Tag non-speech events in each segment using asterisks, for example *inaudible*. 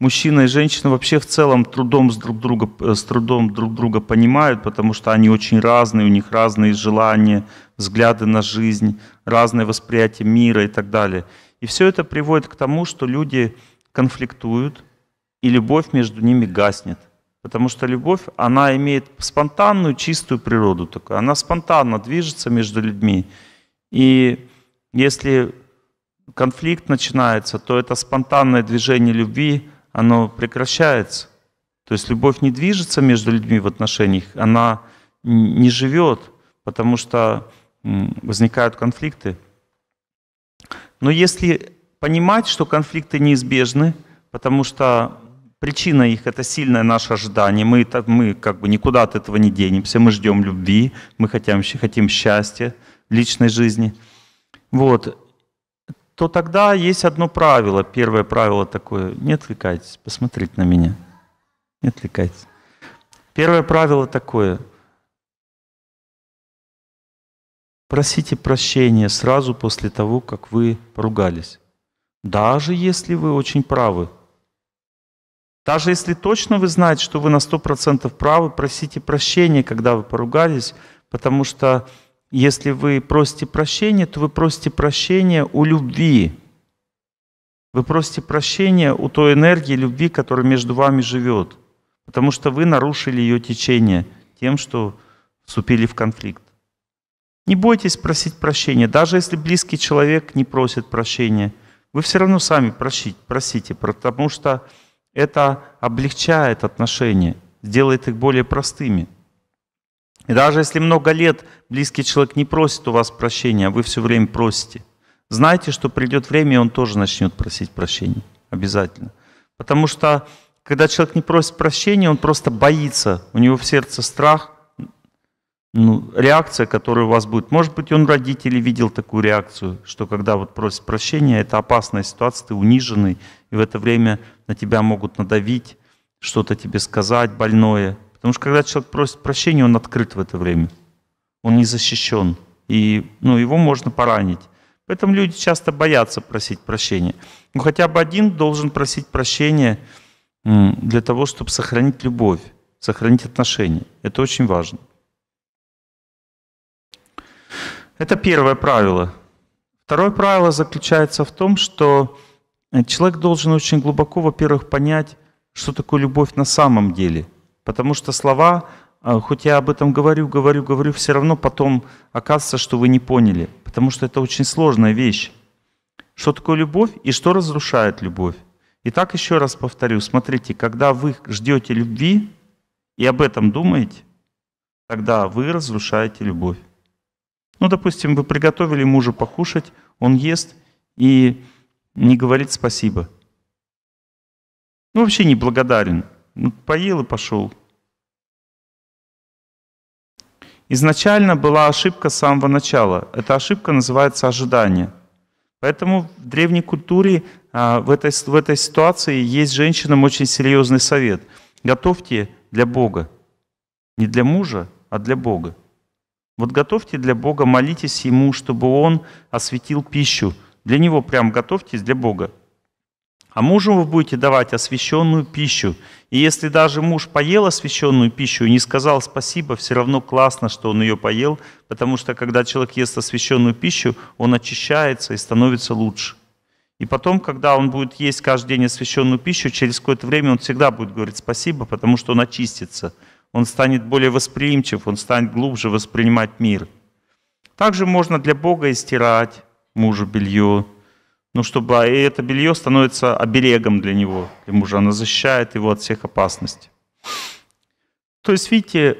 мужчина и женщина вообще в целом трудом с друг друга, э, с трудом друг друга понимают, потому что они очень разные, у них разные желания, взгляды на жизнь, разное восприятие мира и так далее. И все это приводит к тому, что люди конфликтуют, и любовь между ними гаснет. Потому что любовь, она имеет спонтанную, чистую природу такую. Она спонтанно движется между людьми. И если конфликт начинается, то это спонтанное движение любви – оно прекращается. То есть любовь не движется между людьми в отношениях, она не живет, потому что возникают конфликты. Но если понимать, что конфликты неизбежны, потому что причина их это сильное наше ожидание, мы, мы как бы никуда от этого не денемся, мы ждем любви, мы хотим, хотим счастья в личной жизни. Вот то тогда есть одно правило. Первое правило такое. Не отвлекайтесь, посмотрите на меня. Не отвлекайтесь. Первое правило такое. Просите прощения сразу после того, как вы поругались. Даже если вы очень правы. Даже если точно вы знаете, что вы на 100% правы, просите прощения, когда вы поругались, потому что если вы просите прощения, то вы просите прощения у любви. Вы просите прощения у той энергии любви, которая между вами живет. Потому что вы нарушили ее течение тем, что вступили в конфликт. Не бойтесь просить прощения. Даже если близкий человек не просит прощения, вы все равно сами просите, просите потому что это облегчает отношения, сделает их более простыми. И даже если много лет близкий человек не просит у вас прощения, а вы все время просите, знайте, что придет время, и он тоже начнет просить прощения. Обязательно. Потому что, когда человек не просит прощения, он просто боится, у него в сердце страх, ну, реакция, которая у вас будет. Может быть, он родители видел такую реакцию, что когда вот просит прощения, это опасная ситуация, ты униженный, и в это время на тебя могут надавить, что-то тебе сказать больное, Потому что когда человек просит прощения, он открыт в это время. Он не защищен. И ну, его можно поранить. Поэтому люди часто боятся просить прощения. Но хотя бы один должен просить прощения для того, чтобы сохранить любовь, сохранить отношения. Это очень важно. Это первое правило. Второе правило заключается в том, что э, человек должен очень глубоко, во-первых, понять, что такое любовь на самом деле – Потому что слова, э, хоть я об этом говорю, говорю, говорю, все равно потом оказывается, что вы не поняли. Потому что это очень сложная вещь. Что такое любовь и что разрушает любовь? Итак, еще раз повторю, смотрите, когда вы ждете любви и об этом думаете, тогда вы разрушаете любовь. Ну, допустим, вы приготовили мужу покушать, он ест и не говорит спасибо. Ну, вообще не благодарен. Ну, поел и пошел. Изначально была ошибка с самого начала. Эта ошибка называется ожидание. Поэтому в древней культуре а, в этой, в этой ситуации есть женщинам очень серьезный совет. Готовьте для Бога. Не для мужа, а для Бога. Вот готовьте для Бога, молитесь Ему, чтобы Он осветил пищу. Для Него прям готовьтесь для Бога. А мужу вы будете давать освященную пищу. И если даже муж поел освященную пищу и не сказал спасибо, все равно классно, что он ее поел, потому что когда человек ест освященную пищу, он очищается и становится лучше. И потом, когда он будет есть каждый день освященную пищу, через какое-то время он всегда будет говорить спасибо, потому что он очистится. Он станет более восприимчив, он станет глубже воспринимать мир. Также можно для Бога истирать мужу белье, ну, чтобы а, и это белье становится оберегом для него, для мужа. Оно защищает его от всех опасностей. То есть, видите,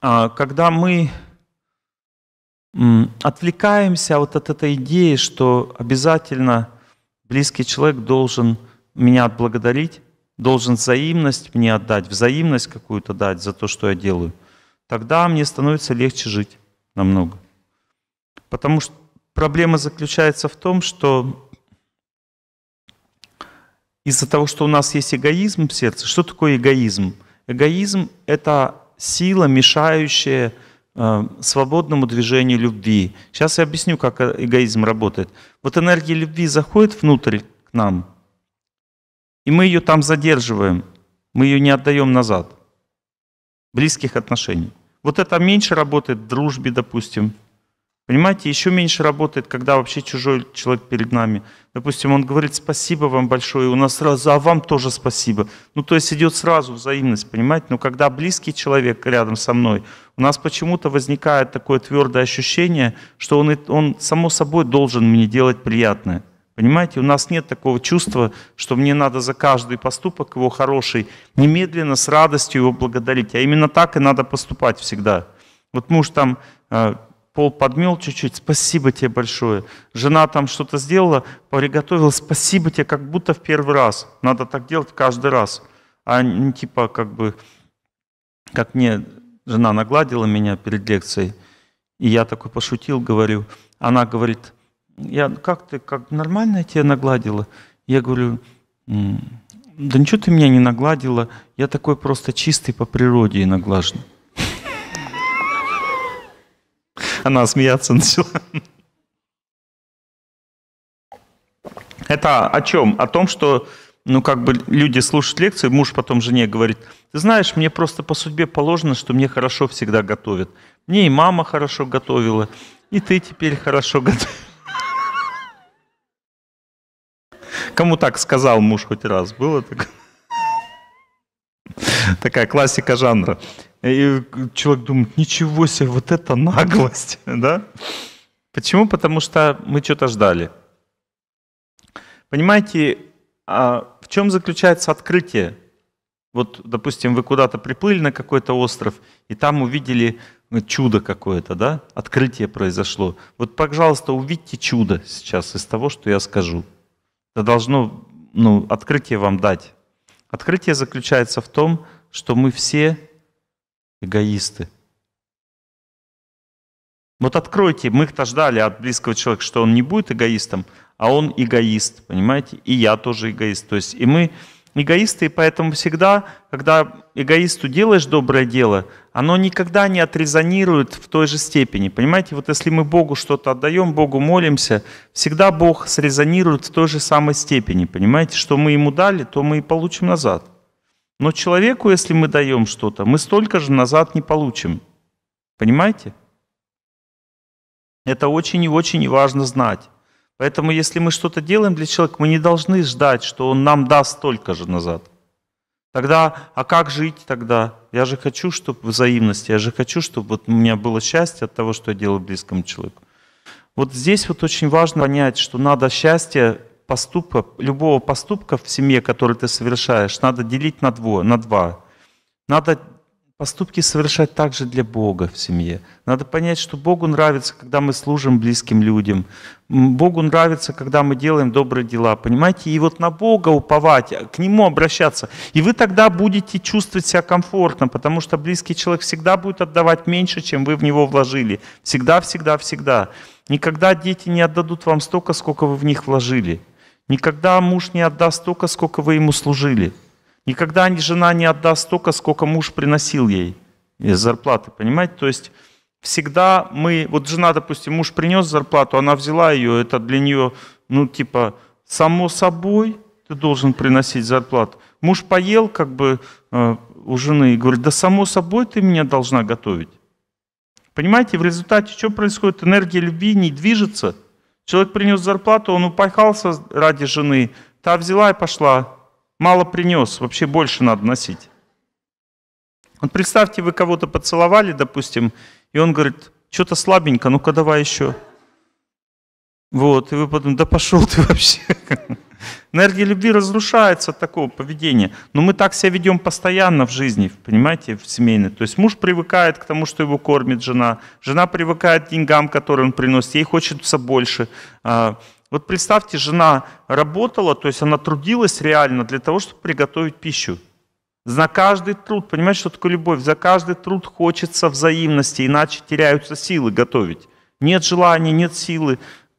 а, когда мы отвлекаемся вот от этой идеи, что обязательно близкий человек должен меня отблагодарить, должен взаимность мне отдать, взаимность какую-то дать за то, что я делаю, тогда мне становится легче жить намного. Потому что Проблема заключается в том, что из-за того, что у нас есть эгоизм в сердце, что такое эгоизм? Эгоизм — это сила, мешающая э, свободному движению любви. Сейчас я объясню, как э, эгоизм работает. Вот энергия любви заходит внутрь к нам, и мы ее там задерживаем, мы ее не отдаем назад. Близких отношений. Вот это меньше работает в дружбе, допустим, Понимаете, еще меньше работает, когда вообще чужой человек перед нами. Допустим, он говорит спасибо вам большое, у нас сразу, а вам тоже спасибо. Ну, то есть идет сразу взаимность, понимаете? Но когда близкий человек рядом со мной, у нас почему-то возникает такое твердое ощущение, что он, он само собой должен мне делать приятное. Понимаете, у нас нет такого чувства, что мне надо за каждый поступок его хороший немедленно с радостью его благодарить. А именно так и надо поступать всегда. Вот муж там э, пол подмел чуть-чуть, спасибо тебе большое. Жена там что-то сделала, приготовила, спасибо тебе, как будто в первый раз. Надо так делать каждый раз. А не типа как бы, как мне жена нагладила меня перед лекцией, и я такой пошутил, говорю. Она говорит, я, как ты, как нормально я тебя нагладила? Я говорю, да ничего ты меня не нагладила, я такой просто чистый по природе и наглаженный. Она смеяться начала. Это о чем? О том, что ну, как бы люди слушают лекции, муж потом жене говорит, ты знаешь, мне просто по судьбе положено, что мне хорошо всегда готовят. Мне и мама хорошо готовила, и ты теперь хорошо готовишь". Кому так сказал муж хоть раз? Было такое? *laughs* Такая классика жанра. И человек думает, ничего себе, вот это наглость, *laughs* да? Почему? Потому что мы что-то ждали. Понимаете, а в чем заключается открытие? Вот, допустим, вы куда-то приплыли на какой-то остров, и там увидели ну, чудо какое-то, да? Открытие произошло. Вот, пожалуйста, увидьте чудо сейчас из того, что я скажу. Это должно, ну, открытие вам дать. Открытие заключается в том, что мы все эгоисты. Вот откройте, мы их-то ждали от близкого человека, что он не будет эгоистом, а он эгоист, понимаете? И я тоже эгоист. То есть и мы эгоисты, и поэтому всегда, когда эгоисту делаешь доброе дело, оно никогда не отрезонирует в той же степени. Понимаете, вот если мы Богу что-то отдаем, Богу молимся, всегда Бог срезонирует в той же самой степени. Понимаете, что мы ему дали, то мы и получим назад. Но человеку, если мы даем что-то, мы столько же назад не получим. Понимаете? Это очень и очень важно знать. Поэтому, если мы что-то делаем для человека, мы не должны ждать, что он нам даст столько же назад. Тогда, а как жить тогда? Я же хочу, чтобы взаимности, я же хочу, чтобы вот у меня было счастье от того, что я делаю близкому человеку. Вот здесь вот очень важно понять, что надо счастье поступка, любого поступка в семье, который ты совершаешь, надо делить на, дво, на два. Надо поступки совершать также для Бога в семье. Надо понять, что Богу нравится, когда мы служим близким людям. Богу нравится, когда мы делаем добрые дела, понимаете? И вот на Бога уповать, а к Нему обращаться. И вы тогда будете чувствовать себя комфортно, потому что близкий человек всегда будет отдавать меньше, чем вы в него вложили. Всегда, всегда, всегда. Никогда дети не отдадут вам столько, сколько вы в них вложили. Никогда муж не отдаст столько, сколько вы ему служили. Никогда жена не отдаст столько, сколько муж приносил ей из э, зарплаты, понимаете? То есть всегда мы, вот жена, допустим, муж принес зарплату, она взяла ее, это для нее, ну, типа, само собой ты должен приносить зарплату. Муж поел, как бы, э, у жены и говорит, да само собой ты меня должна готовить. Понимаете, в результате что происходит? Энергия любви не движется – Человек принес зарплату, он упахался ради жены, та взяла и пошла. Мало принес, вообще больше надо носить. Вот представьте, вы кого-то поцеловали, допустим, и он говорит, что-то слабенько, ну-ка давай еще. Вот, и вы потом, да пошел ты вообще. *laughs* Энергия любви разрушается от такого поведения. Но мы так себя ведем постоянно в жизни, понимаете, в семейной. То есть муж привыкает к тому, что его кормит жена. Жена привыкает к деньгам, которые он приносит. Ей хочется больше. А, вот представьте, жена работала, то есть она трудилась реально для того, чтобы приготовить пищу. За каждый труд, понимаете, что такое любовь? За каждый труд хочется взаимности, иначе теряются силы готовить. Нет желания, нет силы.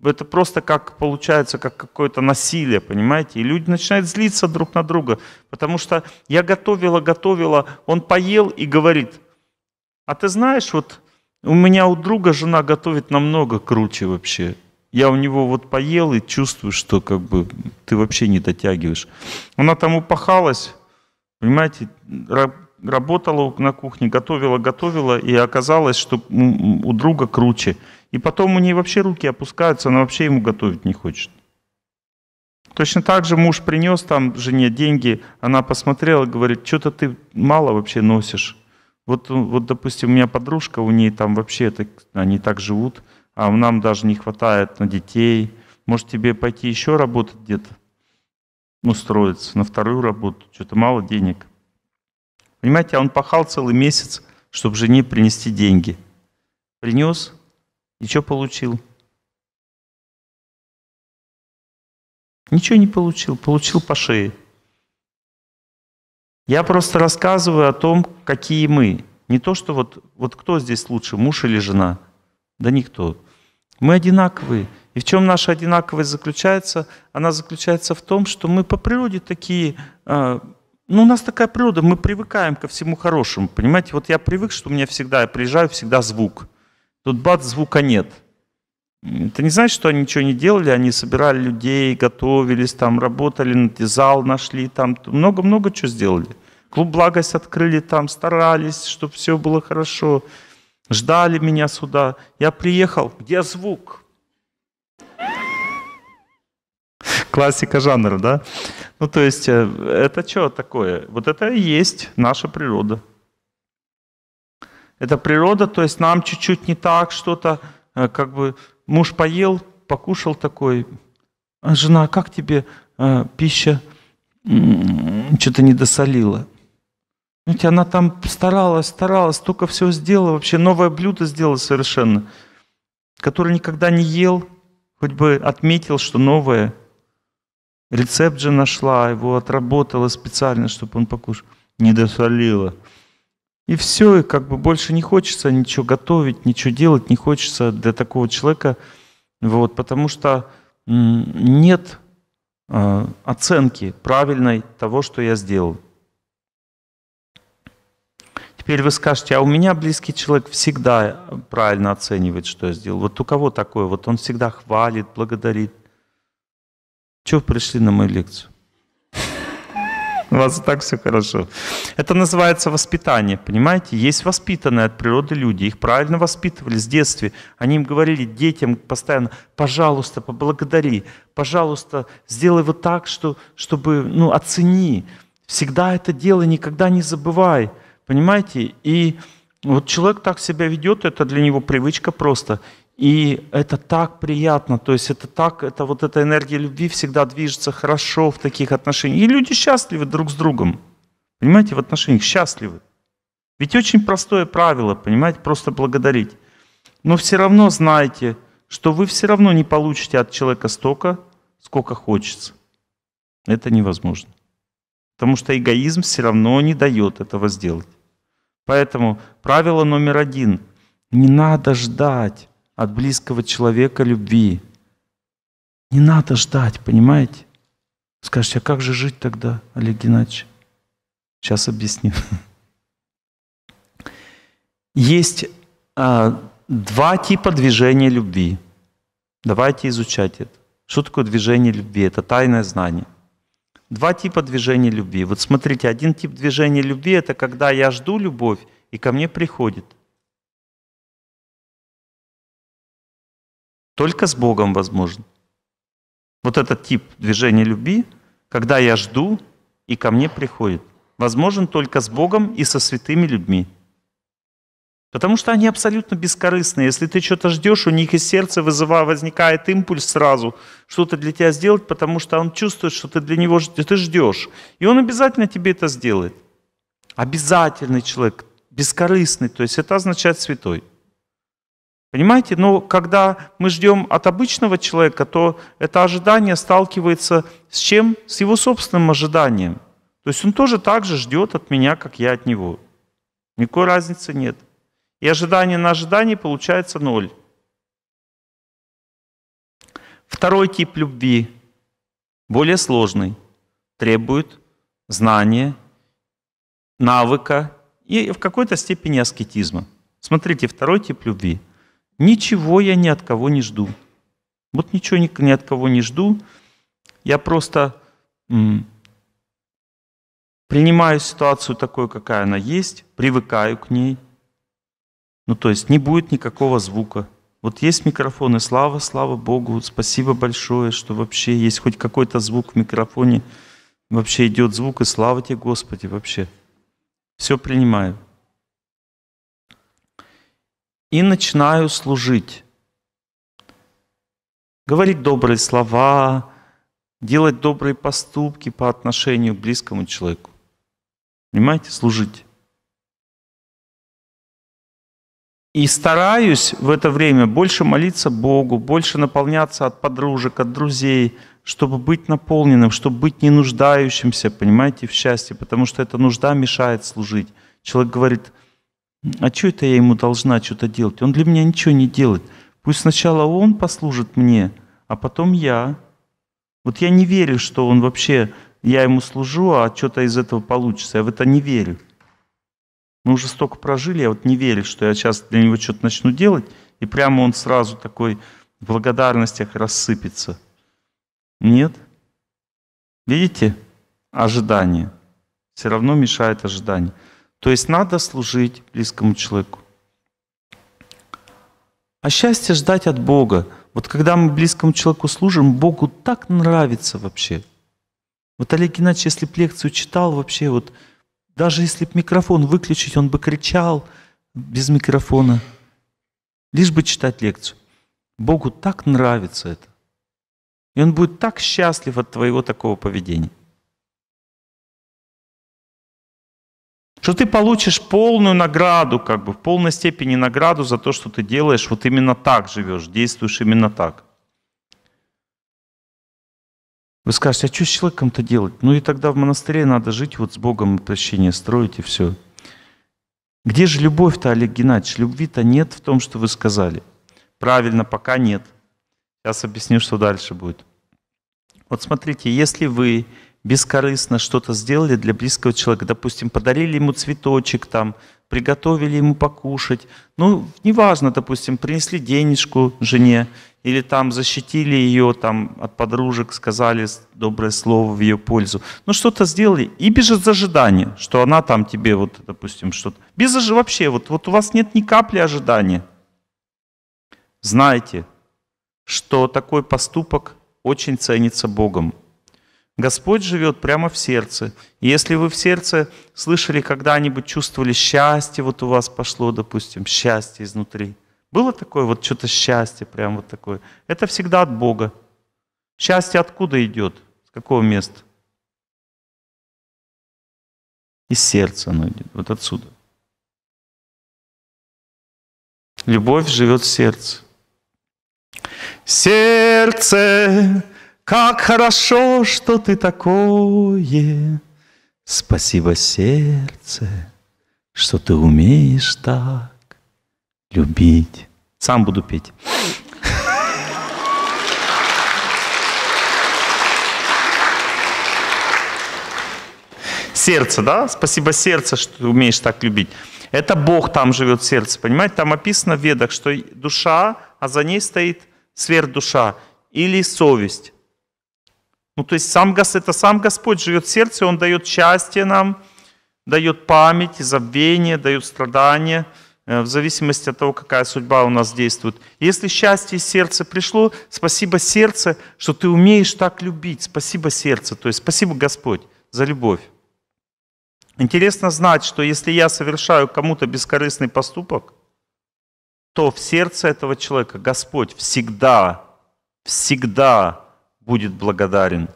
Это просто как получается, как какое-то насилие, понимаете? И люди начинают злиться друг на друга, потому что я готовила, готовила, он поел и говорит, а ты знаешь, вот у меня у друга жена готовит намного круче вообще. Я у него вот поел и чувствую, что как бы ты вообще не дотягиваешь. Она там упахалась, понимаете, работала на кухне, готовила, готовила, и оказалось, что у друга круче. И потом у нее вообще руки опускаются, она вообще ему готовить не хочет. Точно так же муж принес там жене деньги, она посмотрела, говорит, что-то ты мало вообще носишь. Вот, э, вот, допустим, у меня подружка, у нее там вообще так, они так живут, а нам даже не хватает на детей. Может, тебе пойти еще работать где-то? Устроиться ну, на вторую работу, что-то мало денег. Понимаете, он пахал целый месяц, чтобы жене принести деньги. Принес, и что получил? Ничего не получил, получил по шее. Я просто рассказываю о том, какие мы. Не то, что вот, вот кто здесь лучше, муж или жена. Да никто. Мы одинаковые. И в чем наша одинаковость заключается? Она заключается в том, что мы по природе такие а, ну, у нас такая природа, мы привыкаем ко всему хорошему, понимаете? Вот я привык, что у меня всегда, я приезжаю, всегда звук. Тут бац, звука нет. Это не значит, что они ничего не делали, они собирали людей, готовились, там работали, зал нашли, там много-много чего сделали. Клуб «Благость» открыли там, старались, чтобы все было хорошо. Ждали меня сюда. Я приехал, где звук? классика жанра, да? Ну, то есть, э, это что такое? Вот это и есть наша природа. Это природа, то есть нам чуть-чуть не так что-то, э, как бы муж поел, покушал такой, «А, жена, как тебе э, пища м-м-м, что-то не досолила? Знаете, она там старалась, старалась, столько всего сделала, вообще новое блюдо сделала совершенно, которое никогда не ел, хоть бы отметил, что новое – Рецепт же нашла, его отработала специально, чтобы он покушал. Не досолила. И все, и как бы больше не хочется ничего готовить, ничего делать не хочется для такого человека. Вот, потому что нет а, оценки правильной того, что я сделал. Теперь вы скажете, а у меня близкий человек всегда правильно оценивает, что я сделал. Вот у кого такое? Вот он всегда хвалит, благодарит, чего пришли на мою лекцию? У вас и так все хорошо. Это называется воспитание, понимаете? Есть воспитанные от природы люди, их правильно воспитывали с детства. Они им говорили детям постоянно, пожалуйста, поблагодари, пожалуйста, сделай вот так, что, чтобы, ну, оцени. Всегда это делай, никогда не забывай, понимаете? И вот человек так себя ведет, это для него привычка просто. И это так приятно, то есть это так, это вот эта энергия любви всегда движется хорошо в таких отношениях. И люди счастливы друг с другом, понимаете, в отношениях счастливы. Ведь очень простое правило, понимаете, просто благодарить. Но все равно знаете, что вы все равно не получите от человека столько, сколько хочется. Это невозможно. Потому что эгоизм все равно не дает этого сделать. Поэтому правило номер один. Не надо ждать от близкого человека любви. Не надо ждать, понимаете? Скажете, а как же жить тогда, Олег Геннадьевич? Сейчас объясню. Есть а, два типа движения любви. Давайте изучать это. Что такое движение любви? Это тайное знание. Два типа движения любви. Вот смотрите, один тип движения любви – это когда я жду любовь, и ко мне приходит. только с Богом возможен. Вот этот тип движения любви, когда я жду и ко мне приходит, возможен только с Богом и со святыми людьми. Потому что они абсолютно бескорыстные. Если ты что-то ждешь, у них из сердца вызывая, возникает импульс сразу что-то для тебя сделать, потому что он чувствует, что ты для него ты ждешь. И он обязательно тебе это сделает. Обязательный человек, бескорыстный, то есть это означает святой. Понимаете, но когда мы ждем от обычного человека, то это ожидание сталкивается с чем? С его собственным ожиданием. То есть он тоже так же ждет от меня, как я от него. Никакой разницы нет. И ожидание на ожидание получается ноль. Второй тип любви, более сложный, требует знания, навыка и в какой-то степени аскетизма. Смотрите, второй тип любви – Ничего я ни от кого не жду. Вот ничего ни, от кого не жду. Я просто принимаю ситуацию такой, какая она есть, привыкаю к ней. Ну, то есть не будет никакого звука. Вот есть микрофоны, слава, слава Богу, спасибо большое, что вообще есть хоть какой-то звук в микрофоне, вообще идет звук, и слава тебе, Господи, вообще. Все принимаю и начинаю служить. Говорить добрые слова, делать добрые поступки по отношению к близкому человеку. Понимаете, служить. И стараюсь в это время больше молиться Богу, больше наполняться от подружек, от друзей, чтобы быть наполненным, чтобы быть не нуждающимся, понимаете, в счастье, потому что эта нужда мешает служить. Человек говорит – а что это я ему должна что-то делать? Он для меня ничего не делает. Пусть сначала он послужит мне, а потом я. Вот я не верю, что он вообще, я ему служу, а что-то из этого получится. Я в это не верю. Мы уже столько прожили, я вот не верю, что я сейчас для него что-то начну делать, и прямо он сразу такой в благодарностях рассыпется. Нет. Видите? Ожидание. Все равно мешает ожидание. То есть надо служить близкому человеку. А счастье ждать от Бога. Вот когда мы близкому человеку служим, Богу так нравится вообще. Вот Олег Геннадьевич, если бы лекцию читал вообще, вот даже если бы микрофон выключить, он бы кричал без микрофона. Лишь бы читать лекцию. Богу так нравится это. И он будет так счастлив от твоего такого поведения. что ты получишь полную награду, как бы в полной степени награду за то, что ты делаешь, вот именно так живешь, действуешь именно так. Вы скажете, а что с человеком-то делать? Ну и тогда в монастыре надо жить вот с Богом, прощение строить и все. Где же любовь-то, Олег Геннадьевич? Любви-то нет в том, что вы сказали. Правильно, пока нет. Сейчас объясню, что дальше будет. Вот смотрите, если вы бескорыстно что-то сделали для близкого человека. Допустим, подарили ему цветочек там, приготовили ему покушать. Ну, неважно, допустим, принесли денежку жене или там защитили ее там от подружек, сказали доброе слово в ее пользу. Ну, что-то сделали и без ожидания, что она там тебе вот, допустим, что-то. Без ожи вообще, вот, вот у вас нет ни капли ожидания. Знаете, что такой поступок очень ценится Богом. Господь живет прямо в сердце. И если вы в сердце слышали когда-нибудь, чувствовали счастье, вот у вас пошло, допустим, счастье изнутри. Было такое вот что-то счастье, прям вот такое. Это всегда от Бога. Счастье откуда идет? С какого места? Из сердца оно идет, вот отсюда. Любовь живет в сердце. Сердце как хорошо, что ты такое. Спасибо, сердце, что ты умеешь так любить. Сам буду петь. Сердце, да? Спасибо, сердце, что ты умеешь так любить. Это Бог там живет сердце, понимаете? Там описано в ведах, что душа, а за ней стоит сверхдуша или совесть. Ну, то есть сам, это сам Господь живет в сердце, Он дает счастье нам, дает память, забвение, дает страдания, э, в зависимости от того, какая судьба у нас действует. Если счастье из сердца пришло, спасибо сердце, что ты умеешь так любить. Спасибо сердце, то есть спасибо Господь за любовь. Интересно знать, что если я совершаю кому-то бескорыстный поступок, то в сердце этого человека Господь всегда, всегда будет благодарен.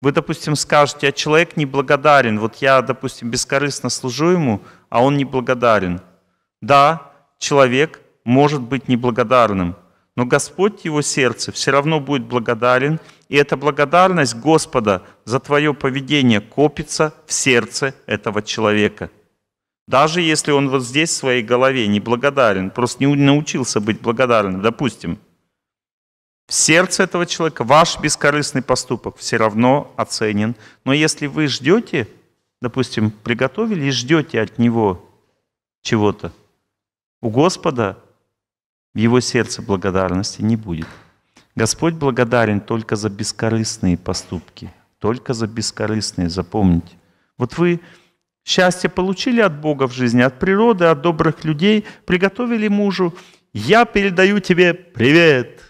Вы, допустим, скажете, а человек не благодарен. Вот я, допустим, бескорыстно служу ему, а он не благодарен. Да, человек может быть неблагодарным, но Господь его сердце все равно будет благодарен, и эта благодарность Господа за твое поведение копится в сердце этого человека. Даже если он вот здесь в своей голове не благодарен, просто не научился быть благодарным, допустим – в сердце этого человека ваш бескорыстный поступок все равно оценен. Но если вы ждете, допустим, приготовили и ждете от него чего-то, у Господа в его сердце благодарности не будет. Господь благодарен только за бескорыстные поступки, только за бескорыстные, запомните. Вот вы счастье получили от Бога в жизни, от природы, от добрых людей, приготовили мужу, я передаю тебе привет,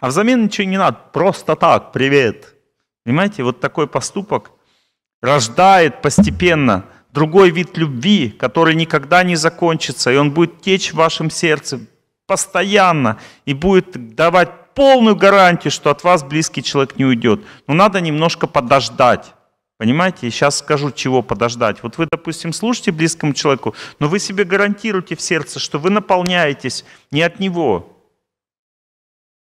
а взамен ничего не надо. Просто так, привет. Понимаете, вот такой поступок рождает постепенно другой вид любви, который никогда не закончится, и он будет течь в вашем сердце постоянно и будет давать полную гарантию, что от вас близкий человек не уйдет. Но надо немножко подождать. Понимаете, и сейчас скажу, чего подождать. Вот вы, допустим, слушаете близкому человеку, но вы себе гарантируете в сердце, что вы наполняетесь не от него,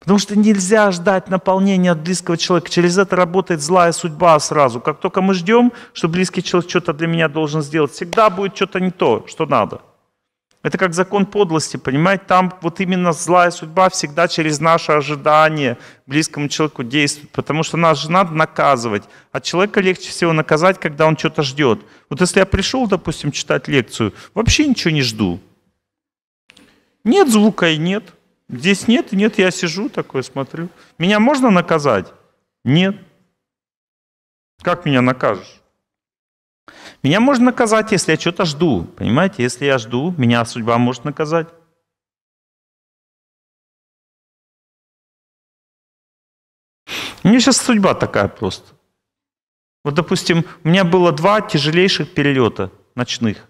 Потому что нельзя ждать наполнения от близкого человека. Через это работает злая судьба сразу. Как только мы ждем, что близкий человек что-то для меня должен сделать, всегда будет что-то не то, что надо. Это как закон подлости, понимаете? Там вот именно злая судьба всегда через наше ожидание близкому человеку действует, потому что нас же надо наказывать. А человека легче всего наказать, когда он что-то ждет. Вот если я пришел, допустим, читать лекцию, вообще ничего не жду. Нет звука и нет. Здесь нет, нет, я сижу такой, смотрю. Меня можно наказать? Нет. Как меня накажешь? Меня можно наказать, если я что-то жду. Понимаете, если я жду, меня судьба может наказать. Мне сейчас судьба такая просто. Вот, допустим, у меня было два тяжелейших перелета ночных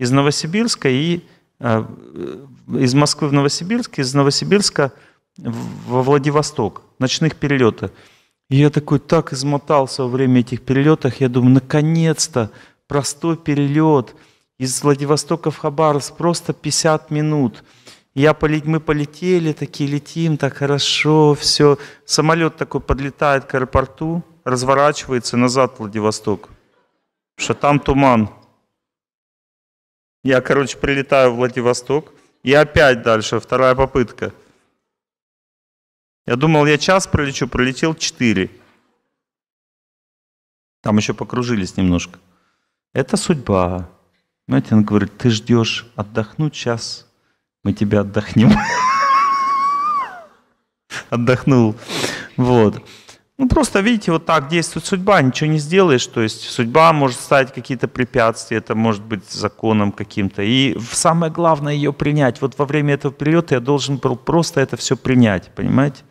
из Новосибирска и Э, э, из Москвы в Новосибирск, из Новосибирска во Владивосток, ночных перелета. И я такой так измотался во время этих перелетов, я думаю, наконец-то простой перелет из Владивостока в Хабаровск, просто 50 минут. Я полет, мы полетели, такие летим, так хорошо, все. Самолет такой подлетает к аэропорту, разворачивается назад в Владивосток, что там туман. Я, короче, прилетаю в Владивосток. И опять дальше, вторая попытка. Я думал, я час пролечу, пролетел четыре. Там еще покружились немножко. Это судьба. Знаете, ну, он говорит, ты ждешь отдохнуть час, мы тебя отдохнем. *laughs* Отдохнул. Вот. Ну, просто, видите, вот так действует судьба, ничего не сделаешь. То есть судьба может ставить какие-то препятствия, это может быть законом каким-то. И самое главное ее принять. Вот во время этого перелета я должен был просто это все принять, понимаете?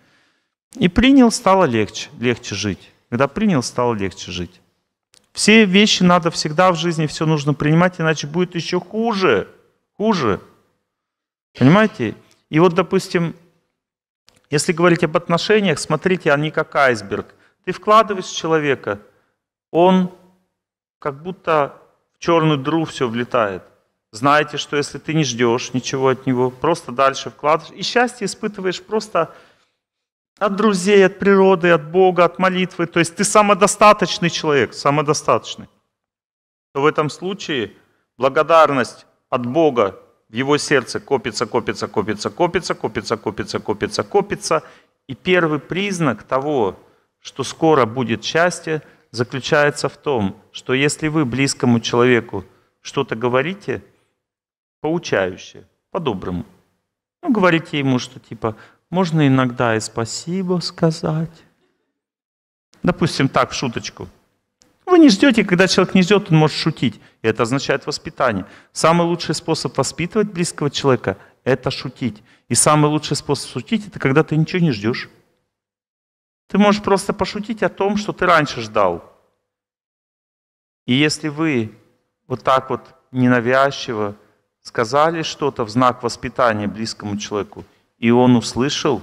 И принял, стало легче, легче жить. Когда принял, стало легче жить. Все вещи надо всегда в жизни, все нужно принимать, иначе будет еще хуже. Хуже. Понимаете? И вот, допустим, если говорить об отношениях, смотрите, они как айсберг. Ты вкладываешь в человека, он как будто в черную дыру все влетает. Знаете, что если ты не ждешь ничего от него, просто дальше вкладываешь. И счастье испытываешь просто от друзей, от природы, от Бога, от молитвы. То есть ты самодостаточный человек, самодостаточный. То в этом случае благодарность от Бога в его сердце копится, копится, копится, копится, копится, копится, копится, копится. И первый признак того, что скоро будет счастье, заключается в том, что если вы близкому человеку что-то говорите, поучающее, по-доброму, ну, говорите ему, что типа, можно иногда и спасибо сказать. Допустим, так, шуточку – вы не ждете, когда человек не ждет, он может шутить. И это означает воспитание. Самый лучший способ воспитывать близкого человека – это шутить. И самый лучший способ шутить – это когда ты ничего не ждешь. Ты можешь просто пошутить о том, что ты раньше ждал. И если вы вот так вот ненавязчиво сказали что-то в знак воспитания близкому человеку, и он услышал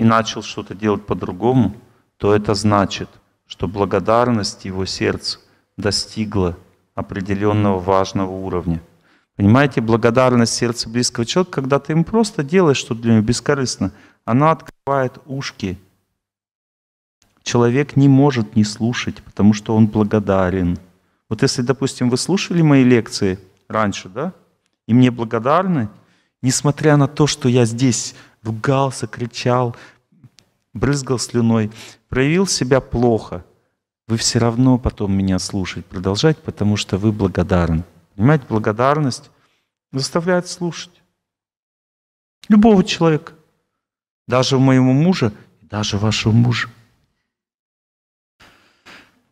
и начал что-то делать по-другому, то это значит – что благодарность его сердца достигла определенного важного уровня. Понимаете, благодарность сердца близкого человека, когда ты им просто делаешь что-то для него бескорыстно, она открывает ушки. Человек не может не слушать, потому что он благодарен. Вот если, допустим, вы слушали мои лекции раньше, да, и мне благодарны, несмотря на то, что я здесь ругался, кричал, брызгал слюной, проявил себя плохо, вы все равно потом меня слушать продолжать, потому что вы благодарны. Понимаете, благодарность заставляет слушать. Любого человека. Даже моего мужа, даже вашего мужа.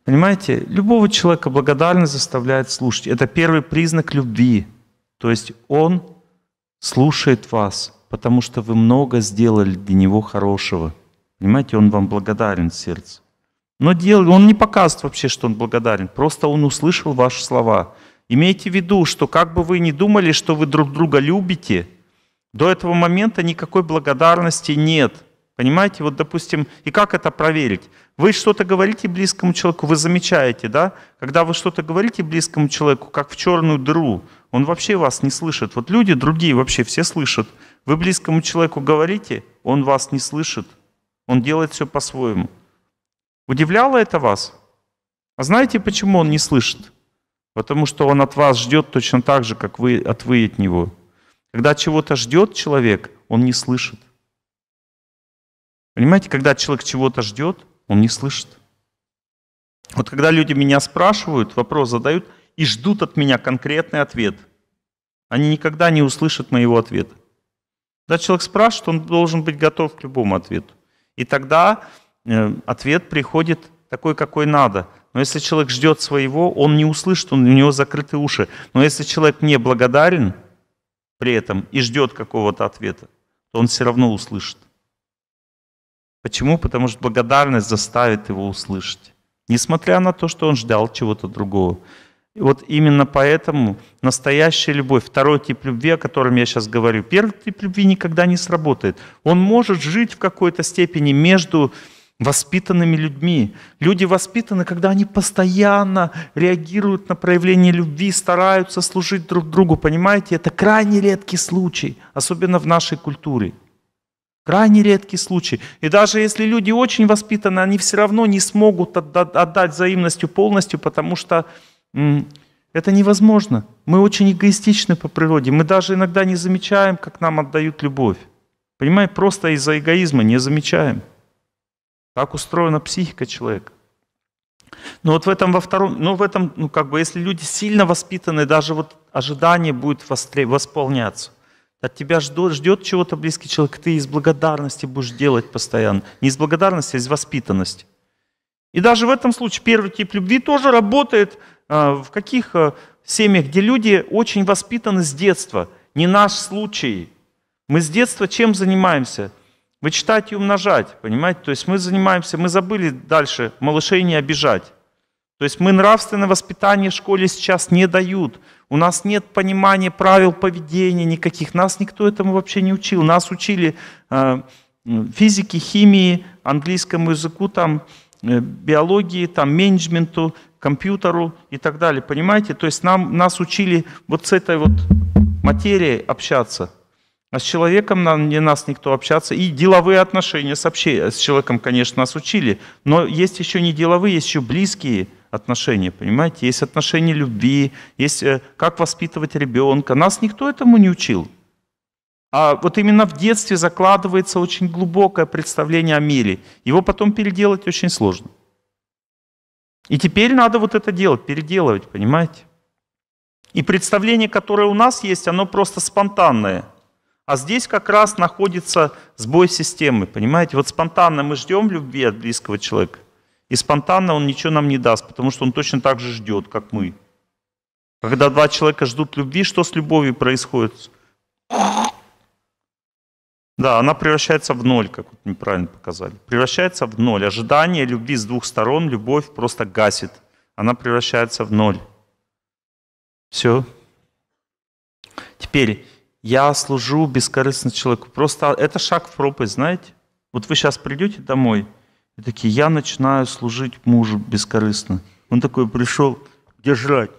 Понимаете, любого человека благодарность заставляет слушать. Это первый признак любви. То есть он слушает вас, потому что вы много сделали для него хорошего. Понимаете, он вам благодарен сердце. Но дело, он не показывает вообще, что он благодарен, просто он услышал ваши слова. Имейте в виду, что как бы вы ни думали, что вы друг друга любите, до этого момента никакой благодарности нет. Понимаете, вот, допустим, и как это проверить? Вы что-то говорите близкому человеку, вы замечаете, да? Когда вы что-то говорите близкому человеку, как в черную дыру, он вообще вас не слышит. Вот люди другие вообще все слышат. Вы близкому человеку говорите, он вас не слышит. Он делает все по-своему. Удивляло это вас? А знаете, почему он не слышит? Потому что он от вас ждет точно так же, как вы от вы от него. Когда чего-то ждет человек, он не слышит. Понимаете, когда человек чего-то ждет, он не слышит. Вот когда люди меня спрашивают, вопрос задают и ждут от меня конкретный ответ, они никогда не услышат моего ответа. Когда человек спрашивает, он должен быть готов к любому ответу. И тогда э, ответ приходит такой, какой надо. Но если человек ждет своего, он не услышит, он, у него закрыты уши. Но если человек не благодарен при этом и ждет какого-то ответа, то он все равно услышит. Почему? Потому что благодарность заставит его услышать. Несмотря на то, что он ждал чего-то другого вот именно поэтому настоящая любовь, второй тип любви, о котором я сейчас говорю, первый тип любви никогда не сработает. Он может жить в какой-то степени между воспитанными людьми. Люди воспитаны, когда они постоянно реагируют на проявление любви, стараются служить друг другу. Понимаете, это крайне редкий случай, особенно в нашей культуре. Крайне редкий случай. И даже если люди очень воспитаны, они все равно не смогут отдать взаимностью полностью, потому что это невозможно. Мы очень эгоистичны по природе. Мы даже иногда не замечаем, как нам отдают любовь. Понимаете, просто из-за эгоизма не замечаем. Так устроена психика человека. Но вот в этом во втором, ну в этом, ну как бы, если люди сильно воспитаны, даже вот ожидание будет восполняться. От тебя ждет, ждет чего-то близкий человек, ты из благодарности будешь делать постоянно. Не из благодарности, а из воспитанности. И даже в этом случае первый тип любви тоже работает, а, в каких э, семьях, где люди очень воспитаны с детства. Не наш случай. Мы с детства чем занимаемся? Вычитать и умножать, понимаете? То есть мы занимаемся, мы забыли дальше малышей не обижать. То есть мы нравственное воспитание в школе сейчас не дают. У нас нет понимания правил поведения никаких. Нас никто этому вообще не учил. Нас учили э, физике, химии, английскому языку, там, э, биологии, там, менеджменту, компьютеру и так далее. Понимаете? То есть нам, нас учили вот с этой вот материей общаться. А с человеком нам, не нас никто общаться. И деловые отношения с, обще... с человеком, конечно, нас учили. Но есть еще не деловые, есть еще близкие отношения, понимаете? Есть отношения любви, есть э, как воспитывать ребенка. Нас никто этому не учил. А вот именно в детстве закладывается очень глубокое представление о мире. Его потом переделать очень сложно. И теперь надо вот это делать, переделывать, понимаете? И представление, которое у нас есть, оно просто спонтанное. А здесь как раз находится сбой системы, понимаете? Вот спонтанно мы ждем любви от близкого человека, и спонтанно он ничего нам не даст, потому что он точно так же ждет, как мы. Когда два человека ждут любви, что с любовью происходит? Да, она превращается в ноль, как вот неправильно показали. Превращается в ноль. Ожидание любви с двух сторон, любовь просто гасит. Она превращается в ноль. Все. Теперь, я служу бескорыстно человеку. Просто это шаг в пропасть, знаете? Вот вы сейчас придете домой, и такие, я начинаю служить мужу бескорыстно. Он такой пришел, где жрать?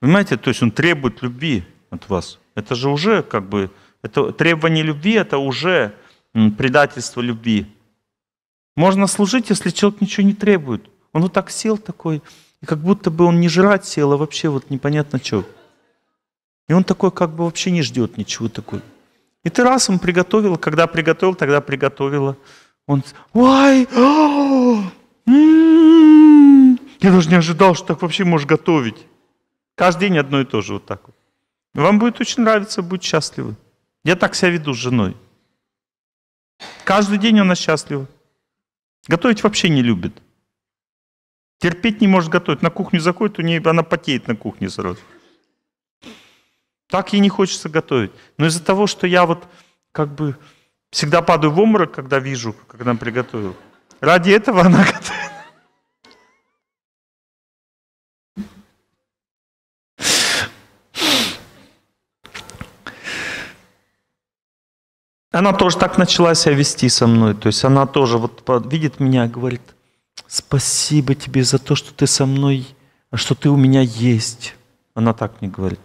Понимаете, то есть он требует любви от вас. Это же уже как бы, это требование любви, это уже предательство любви. Можно служить, если человек ничего не требует. Он вот так сел такой, и как будто бы он не жрать сел, а вообще вот непонятно что. И он такой как бы вообще не ждет ничего такой. И ты раз он приготовил, когда приготовил, тогда приготовила. Он, ой, *gasps* м-м-м». я даже не ожидал, что так вообще можешь готовить. Каждый день одно и то же вот так вот. Вам будет очень нравиться, будет счастливы. Я так себя веду с женой. Каждый день она счастлива. Готовить вообще не любит. Терпеть не может готовить. На кухню заходит, у нее она потеет на кухне сразу. Так ей не хочется готовить. Но из-за того, что я вот как бы всегда падаю в обморок, когда вижу, когда она приготовила. Ради этого она *laughs* готовит. Она тоже так начала себя вести со мной. То есть она тоже вот видит меня, говорит, спасибо тебе за то, что ты со мной, что ты у меня есть. Она так мне говорит.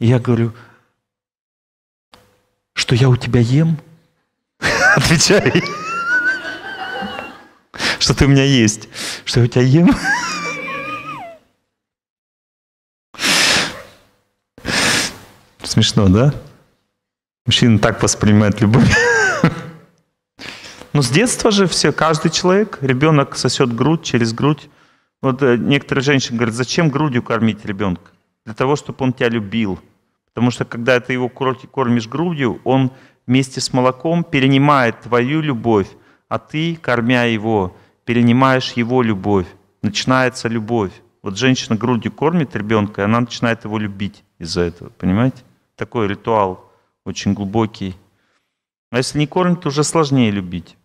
И я говорю, что я у тебя ем? *laughs* Отвечай. Что ты у меня есть? Что я у тебя ем? *laughs* Смешно, да? Мужчины так воспринимают любовь. Но ну, с детства же все, каждый человек, ребенок сосет грудь через грудь. Вот э, некоторые женщины говорят, зачем грудью кормить ребенка? Для того, чтобы он тебя любил. Потому что когда ты его кормишь грудью, он вместе с молоком перенимает твою любовь, а ты, кормя его, перенимаешь его любовь. Начинается любовь. Вот женщина грудью кормит ребенка, и она начинает его любить из-за этого. Понимаете? Такой ритуал очень глубокий. А если не кормит, то уже сложнее любить.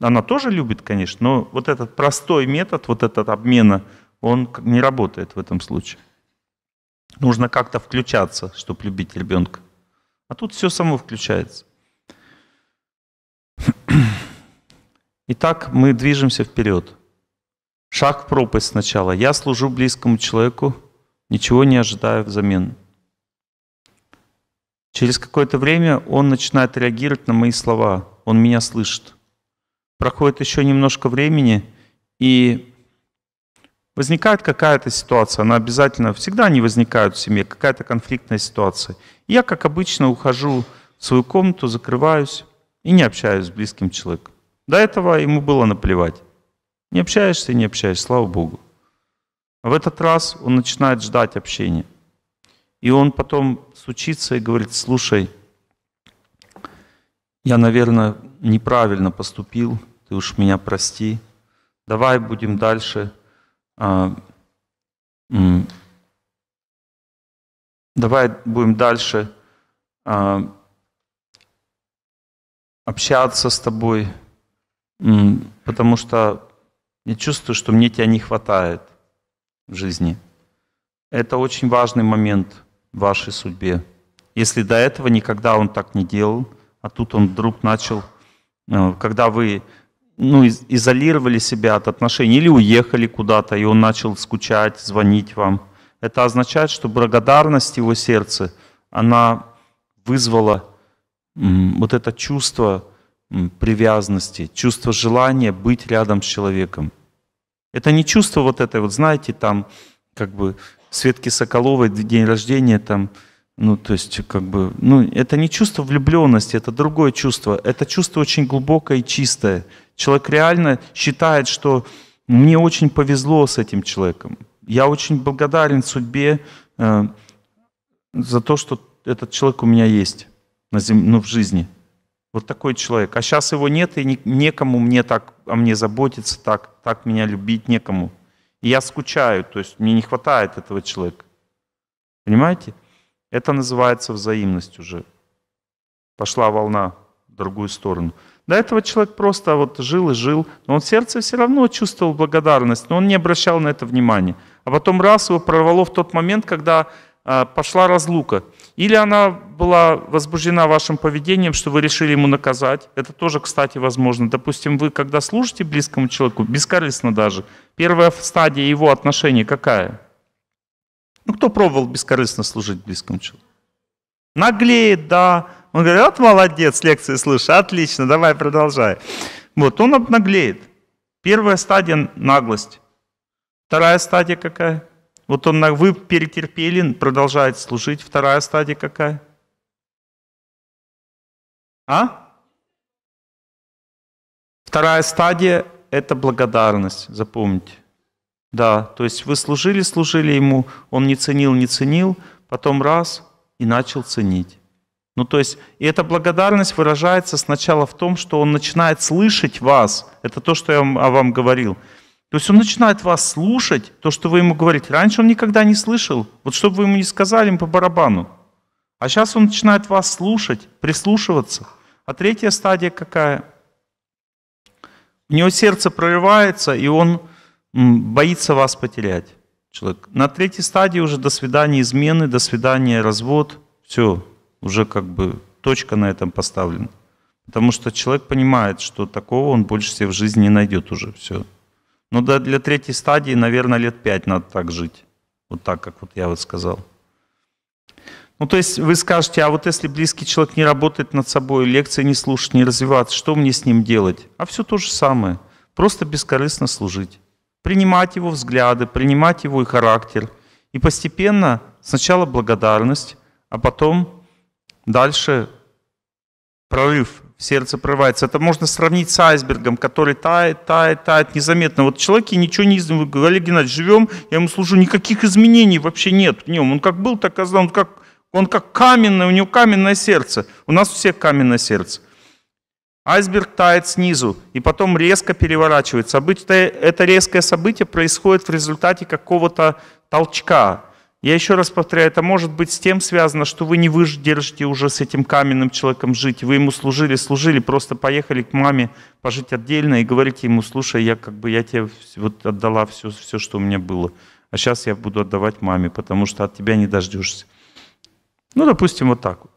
Она тоже любит, конечно, но вот этот простой метод, вот этот обмена, он не работает в этом случае. Нужно как-то включаться, чтобы любить ребенка. А тут все само включается. *clears throat* Итак, мы движемся вперед. Шаг в пропасть сначала. Я служу близкому человеку, ничего не ожидая взамен. Через какое-то время он начинает реагировать на мои слова, он меня слышит. Проходит еще немножко времени, и возникает какая-то ситуация, она обязательно, всегда не возникает в семье, какая-то конфликтная ситуация. И я, как обычно, ухожу в свою комнату, закрываюсь и не общаюсь с близким человеком. До этого ему было наплевать. Не общаешься, не общаешься, слава Богу. А в этот раз он начинает ждать общения. И он потом стучится и говорит, слушай, я, наверное, неправильно поступил, ты уж меня прости, давай будем дальше, а, давай будем дальше а, общаться с тобой, потому что я чувствую, что мне тебя не хватает в жизни. Это очень важный момент – вашей судьбе. Если до этого никогда он так не делал, а тут он вдруг начал, э, когда вы ну, изолировали себя от отношений или уехали куда-то, и он начал скучать, звонить вам. Это означает, что благодарность его сердца, она вызвала вот это чувство привязанности, чувство желания быть рядом с человеком. Это не чувство вот этой вот, знаете, там как бы Светки Соколовой день рождения там, ну, то есть, как бы, ну, это не чувство влюбленности, это другое чувство. Это чувство очень глубокое и чистое. Человек реально считает, что мне очень повезло с этим человеком. Я очень благодарен судьбе э, за то, что этот человек у меня есть на зем... ну, в жизни. Вот такой человек. А сейчас его нет, и не... некому мне так о мне заботиться, так, так меня любить некому. И я скучаю, то есть мне не хватает этого человека. Понимаете? Это называется взаимность уже. Пошла волна в другую сторону. До этого человек просто вот жил и жил, но он в сердце все равно чувствовал благодарность, но он не обращал на это внимания. А потом раз его прорвало в тот момент, когда а, пошла разлука. Или она была возбуждена вашим поведением, что вы решили ему наказать. Это тоже, кстати, возможно. Допустим, вы, когда служите близкому человеку, бескорыстно даже, первая стадия его отношений какая? Ну, кто пробовал бескорыстно служить близкому человеку? Наглеет, да. Он говорит, вот молодец, лекции слушай, отлично, давай продолжай. Вот, он обнаглеет. Первая стадия – наглость. Вторая стадия какая? Вот он, вы перетерпели, продолжает служить. Вторая стадия какая? А? Вторая стадия – это благодарность, запомните. Да, то есть вы служили, служили ему, он не ценил, не ценил, потом раз и начал ценить. Ну, то есть, и эта благодарность выражается сначала в том, что он начинает слышать вас. Это то, что я вам, о вам говорил – то есть он начинает вас слушать, то, что вы ему говорите. Раньше он никогда не слышал. Вот что бы вы ему ни сказали, по барабану. А сейчас он начинает вас слушать, прислушиваться. А третья стадия какая? У него сердце прорывается, и он боится вас потерять. Человек. На третьей стадии уже до свидания измены, до свидания развод. Все, уже как бы точка на этом поставлена. Потому что человек понимает, что такого он больше себе в жизни не найдет уже. Все. Ну, да, для третьей стадии, наверное, лет пять надо так жить. Вот так, как вот я вот сказал. Ну, то есть вы скажете, а вот если близкий человек не работает над собой, лекции не слушает, не развиваться, что мне с ним делать? А все то же самое. Просто бескорыстно служить. Принимать его взгляды, принимать его и характер. И постепенно сначала благодарность, а потом дальше прорыв сердце прорывается. Это можно сравнить с айсбергом, который тает, тает, тает незаметно. Вот человек и ничего не изменил. Олег Геннадьевич, живем, я ему служу, никаких изменений вообще нет в нем. Он как был, так и он как, он как каменный, у него каменное сердце. У нас у всех каменное сердце. Айсберг тает снизу и потом резко переворачивается. Обычно это резкое событие происходит в результате какого-то толчка, я еще раз повторяю, это может быть с тем связано, что вы не выдержите уже с этим каменным человеком жить. Вы ему служили, служили, просто поехали к маме пожить отдельно и говорите ему, слушай, я как бы я тебе вот отдала все, все, что у меня было. А сейчас я буду отдавать маме, потому что от тебя не дождешься. Ну, допустим, вот так вот.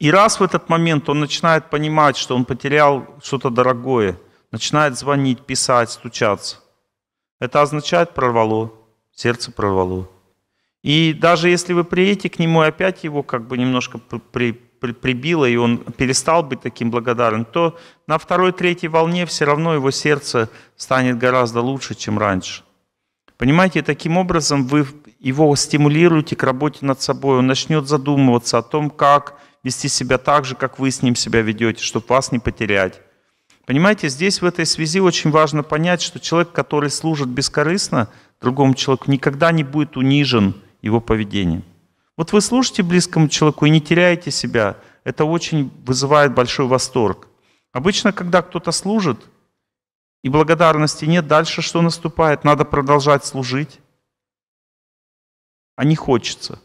И раз в этот момент он начинает понимать, что он потерял что-то дорогое, начинает звонить, писать, стучаться, это означает прорвало сердце прорвало. И даже если вы приедете к нему, и опять его как бы немножко при, при, прибило, и он перестал быть таким благодарным, то на второй, третьей волне все равно его сердце станет гораздо лучше, чем раньше. Понимаете, таким образом вы его стимулируете к работе над собой, он начнет задумываться о том, как вести себя так же, как вы с ним себя ведете, чтобы вас не потерять. Понимаете, здесь в этой связи очень важно понять, что человек, который служит бескорыстно другому человеку, никогда не будет унижен его поведением. Вот вы служите близкому человеку и не теряете себя. Это очень вызывает большой восторг. Обычно, когда кто-то служит, и благодарности нет, дальше что наступает? Надо продолжать служить. А не хочется.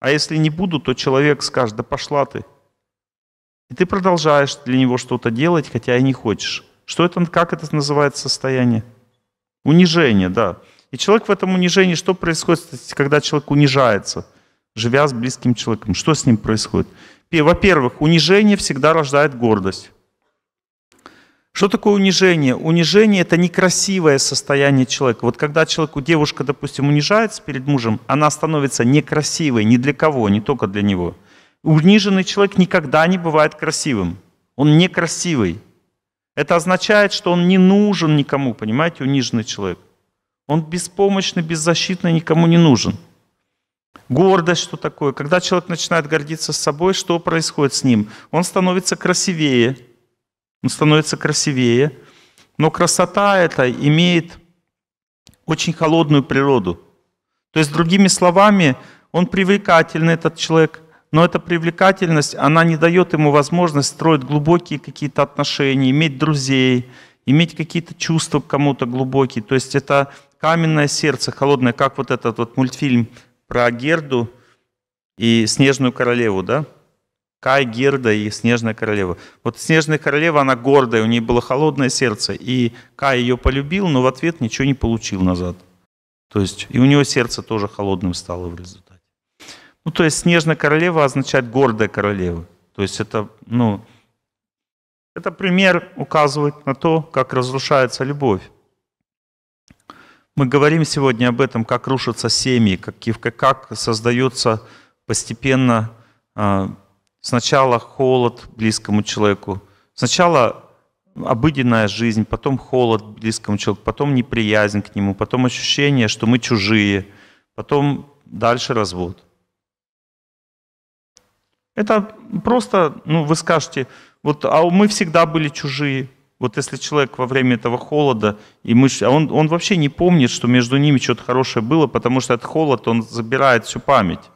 А если не буду, то человек скажет, да пошла ты. И ты продолжаешь для него что-то делать, хотя и не хочешь. Что это, как это называется состояние? Унижение, да. И человек в этом унижении, что происходит, когда человек унижается, живя с близким человеком? Что с ним происходит? Во-первых, унижение всегда рождает гордость. Что такое унижение? Унижение – это некрасивое состояние человека. Вот когда человеку, девушка, допустим, унижается перед мужем, она становится некрасивой ни для кого, не только для него – Униженный человек никогда не бывает красивым. Он некрасивый. Это означает, что он не нужен никому, понимаете, униженный человек. Он беспомощный, беззащитный, никому не нужен. Гордость, что такое? Когда человек начинает гордиться собой, что происходит с ним? Он становится красивее. Он становится красивее. Но красота эта имеет очень холодную природу. То есть, другими словами, он привлекательный, этот человек – но эта привлекательность, она не дает ему возможность строить глубокие какие-то отношения, иметь друзей, иметь какие-то чувства к кому-то глубокие. То есть это каменное сердце, холодное, как вот этот вот мультфильм про Герду и Снежную королеву, да? Кай, Герда и Снежная королева. Вот Снежная королева, она гордая, у нее было холодное сердце, и Кай ее полюбил, но в ответ ничего не получил назад. То есть и у него сердце тоже холодным стало в результате. Ну, то есть снежная королева означает гордая королева. То есть это, ну, это пример указывает на то, как разрушается любовь. Мы говорим сегодня об этом, как рушатся семьи, как, как создается постепенно а, сначала холод близкому человеку, сначала обыденная жизнь, потом холод близкому человеку, потом неприязнь к нему, потом ощущение, что мы чужие, потом дальше развод. Это просто, ну, вы скажете, вот, а мы всегда были чужие. Вот если человек во время этого холода, и мы, а он, он вообще не помнит, что между ними что-то хорошее было, потому что этот холод, он забирает всю память.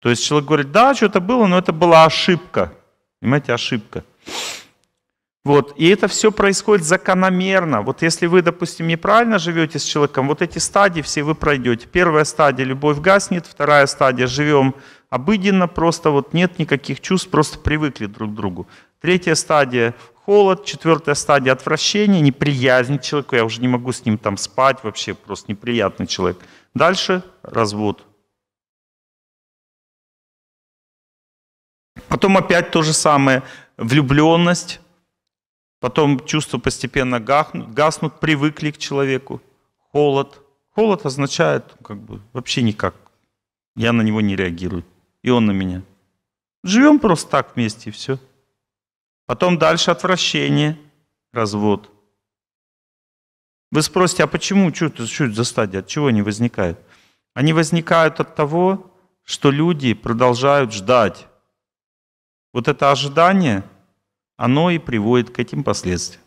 То есть человек говорит, да, что-то было, но это была ошибка. Понимаете, ошибка. Вот. И это все происходит закономерно. Вот если вы, допустим, неправильно живете с человеком, вот эти стадии все вы пройдете. Первая стадия – любовь гаснет, вторая стадия – живем обыденно, просто вот нет никаких чувств, просто привыкли друг к другу. Третья стадия – холод, четвертая стадия – отвращение, неприязнь к человеку, я уже не могу с ним там спать, вообще просто неприятный человек. Дальше – развод. Потом опять то же самое – влюбленность, Потом чувства постепенно гаснут, гаснут, привыкли к человеку. Холод. Холод означает ну, как бы вообще никак. Я на него не реагирую. И он на меня. Живем просто так вместе и все. Потом дальше отвращение, развод. Вы спросите, а почему, чуть-чуть что за стадия, от чего они возникают? Они возникают от того, что люди продолжают ждать. Вот это ожидание – оно и приводит к этим последствиям.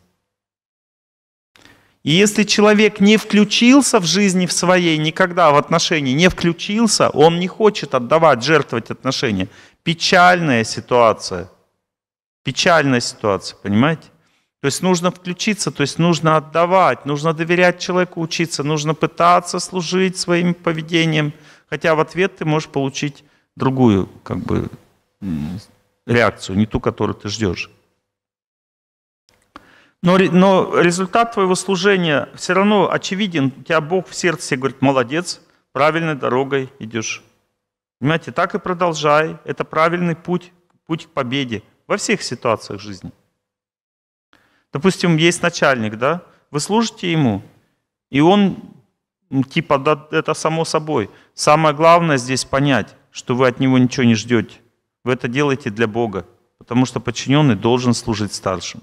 И если человек не включился в жизни в своей, никогда в отношения не включился, он не хочет отдавать, жертвовать отношения. Печальная ситуация. Печальная ситуация, понимаете? То есть нужно включиться, то есть нужно отдавать, нужно доверять человеку учиться, нужно пытаться служить своим поведением, хотя в ответ ты можешь получить другую как бы, реакцию, не ту, которую ты ждешь. Но, но результат твоего служения все равно очевиден. У тебя Бог в сердце говорит, молодец, правильной дорогой идешь. Понимаете, так и продолжай. Это правильный путь, путь к победе во всех ситуациях жизни. Допустим, есть начальник, да? Вы служите ему, и он, типа, да, это само собой. Самое главное здесь понять, что вы от него ничего не ждете. Вы это делаете для Бога, потому что подчиненный должен служить старшим.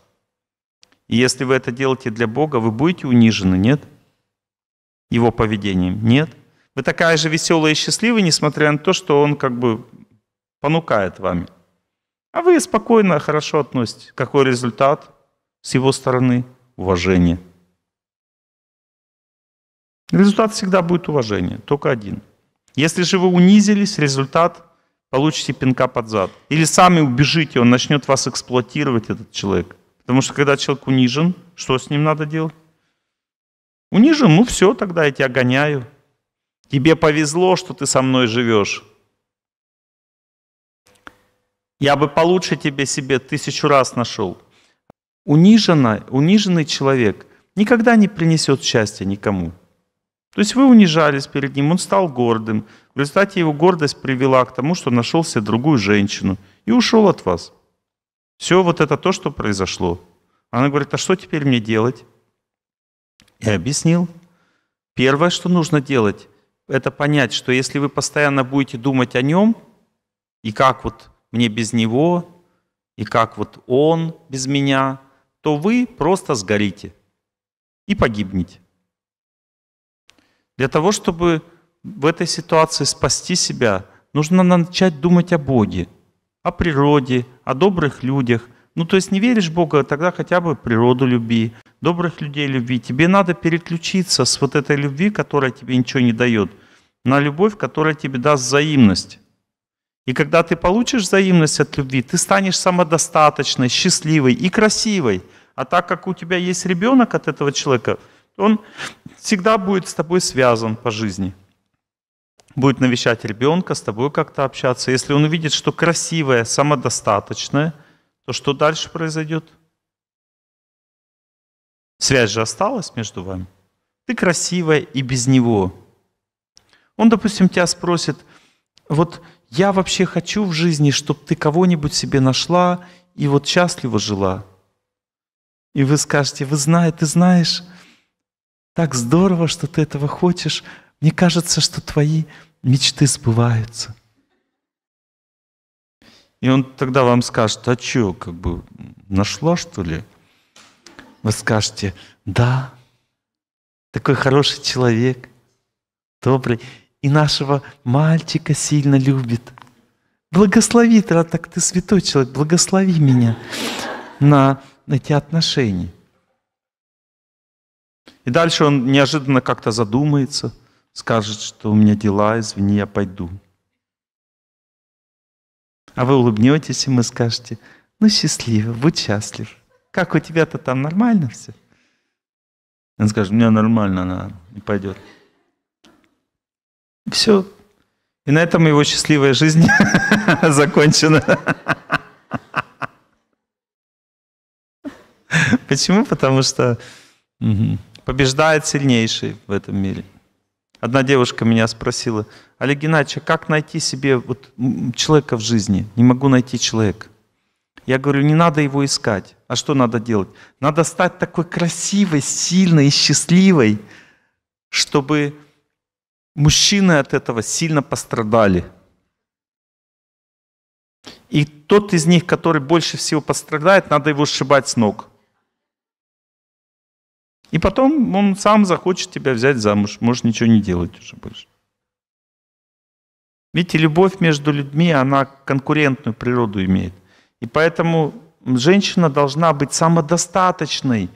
И если вы это делаете для Бога, вы будете унижены, нет? Его поведением, нет? Вы такая же веселая и счастливая, несмотря на то, что он как бы понукает вами. А вы спокойно, хорошо относитесь. Какой результат с его стороны? Уважение. Результат всегда будет уважение, только один. Если же вы унизились, результат получите пинка под зад. Или сами убежите, он начнет вас эксплуатировать, этот человек. Потому что когда человек унижен, что с ним надо делать? Унижен, ну все, тогда я тебя гоняю. Тебе повезло, что ты со мной живешь. Я бы получше тебе себе тысячу раз нашел. Униженно, униженный человек никогда не принесет счастья никому. То есть вы унижались перед ним, он стал гордым. В результате его гордость привела к тому, что нашел себе другую женщину и ушел от вас. Все вот это то, что произошло. Она говорит, а что теперь мне делать? Я объяснил. Первое, что нужно делать, это понять, что если вы постоянно будете думать о нем, и как вот мне без него, и как вот он без меня, то вы просто сгорите и погибнете. Для того, чтобы в этой ситуации спасти себя, нужно начать думать о Боге – о природе, о добрых людях. Ну, то есть не веришь в Бога, тогда хотя бы природу люби, добрых людей люби. Тебе надо переключиться с вот этой любви, которая тебе ничего не дает, на любовь, которая тебе даст взаимность. И когда ты получишь взаимность от любви, ты станешь самодостаточной, счастливой и красивой. А так как у тебя есть ребенок от этого человека, он всегда будет с тобой связан по жизни будет навещать ребенка, с тобой как-то общаться. Если он увидит, что красивое, самодостаточное, то что дальше произойдет? Связь же осталась между вами. Ты красивая и без него. Он, допустим, тебя спросит, вот я вообще хочу в жизни, чтобы ты кого-нибудь себе нашла и вот счастливо жила. И вы скажете, вы знаете, ты знаешь, так здорово, что ты этого хочешь. Мне кажется, что твои мечты сбываются. И он тогда вам скажет, а что, как бы, нашло что ли? Вы скажете, да, такой хороший человек, добрый, и нашего мальчика сильно любит. Благослови, а так ты святой человек, благослови меня на эти отношения. И дальше он неожиданно как-то задумается – скажет, что у меня дела, извини, я пойду. А вы улыбнетесь и мы скажете, ну счастливо, будь счастлив. Как у тебя-то там нормально все? Он скажет, у меня нормально, она не пойдет. Все. И на этом его счастливая жизнь *laughs* закончена. Почему? Потому что побеждает сильнейший в этом мире. Одна девушка меня спросила, Олег Геннадьевич, а как найти себе вот человека в жизни? Не могу найти человека. Я говорю, не надо его искать. А что надо делать? Надо стать такой красивой, сильной и счастливой, чтобы мужчины от этого сильно пострадали. И тот из них, который больше всего пострадает, надо его сшибать с ног. И потом он сам захочет тебя взять замуж, можешь ничего не делать уже больше. Видите, любовь между людьми, она конкурентную природу имеет. И поэтому женщина должна быть самодостаточной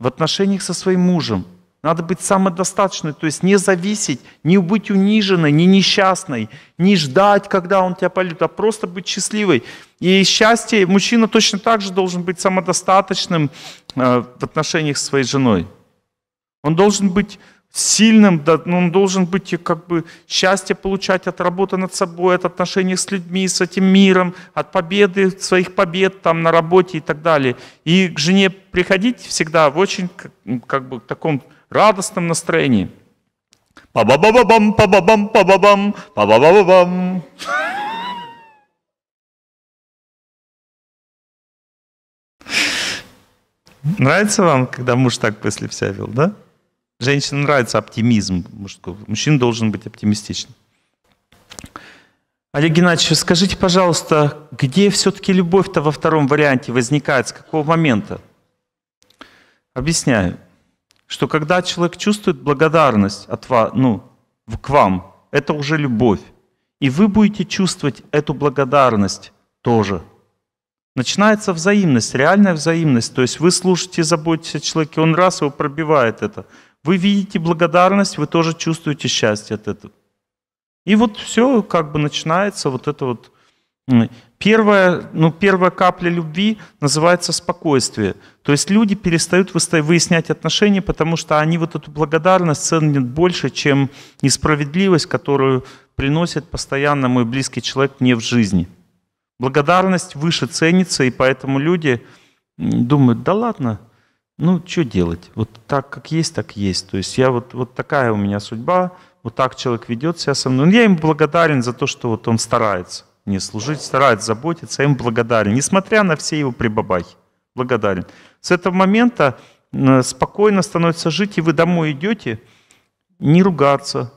в отношениях со своим мужем. Надо быть самодостаточной, то есть не зависеть, не быть униженной, не несчастной, не ждать, когда он тебя полюбит, а просто быть счастливой. И счастье, мужчина точно так же должен быть самодостаточным э, в отношениях со своей женой. Он должен быть сильным, он должен быть э, как бы счастье получать от работы над собой, от отношений с людьми, с этим миром, от победы, своих побед там на работе и так далее. И к жене приходить всегда в очень как бы таком радостном настроении. Па-ба-ба-ба-бам, па-ба-бам, па-ба-бам, па-ба-ба-ба-бам. Нравится вам, когда муж так после себя вел, да? женщинам нравится оптимизм мужской. Мужчина должен быть оптимистичным. Олег Геннадьевич, скажите, пожалуйста, где все-таки любовь-то во втором варианте возникает, с какого момента? Объясняю, что когда человек чувствует благодарность от вас, ну, к вам, это уже любовь. И вы будете чувствовать эту благодарность тоже. Начинается взаимность, реальная взаимность. То есть вы слушаете, заботитесь о человеке, он раз его пробивает это – вы видите благодарность, вы тоже чувствуете счастье от этого. И вот все как бы начинается вот это вот. Первая, ну, первая капля любви называется спокойствие. То есть люди перестают выяснять отношения, потому что они вот эту благодарность ценят больше, чем несправедливость, которую приносит постоянно мой близкий человек мне в жизни. Благодарность выше ценится, и поэтому люди думают, да ладно, ну, что делать? Вот так, как есть, так есть. То есть я вот, вот такая у меня судьба, вот так человек ведет себя со мной. Но я им благодарен за то, что вот он старается мне служить, старается заботиться, я им благодарен, несмотря на все его прибабахи. Благодарен. С этого момента э, спокойно становится жить, и вы домой идете, не ругаться.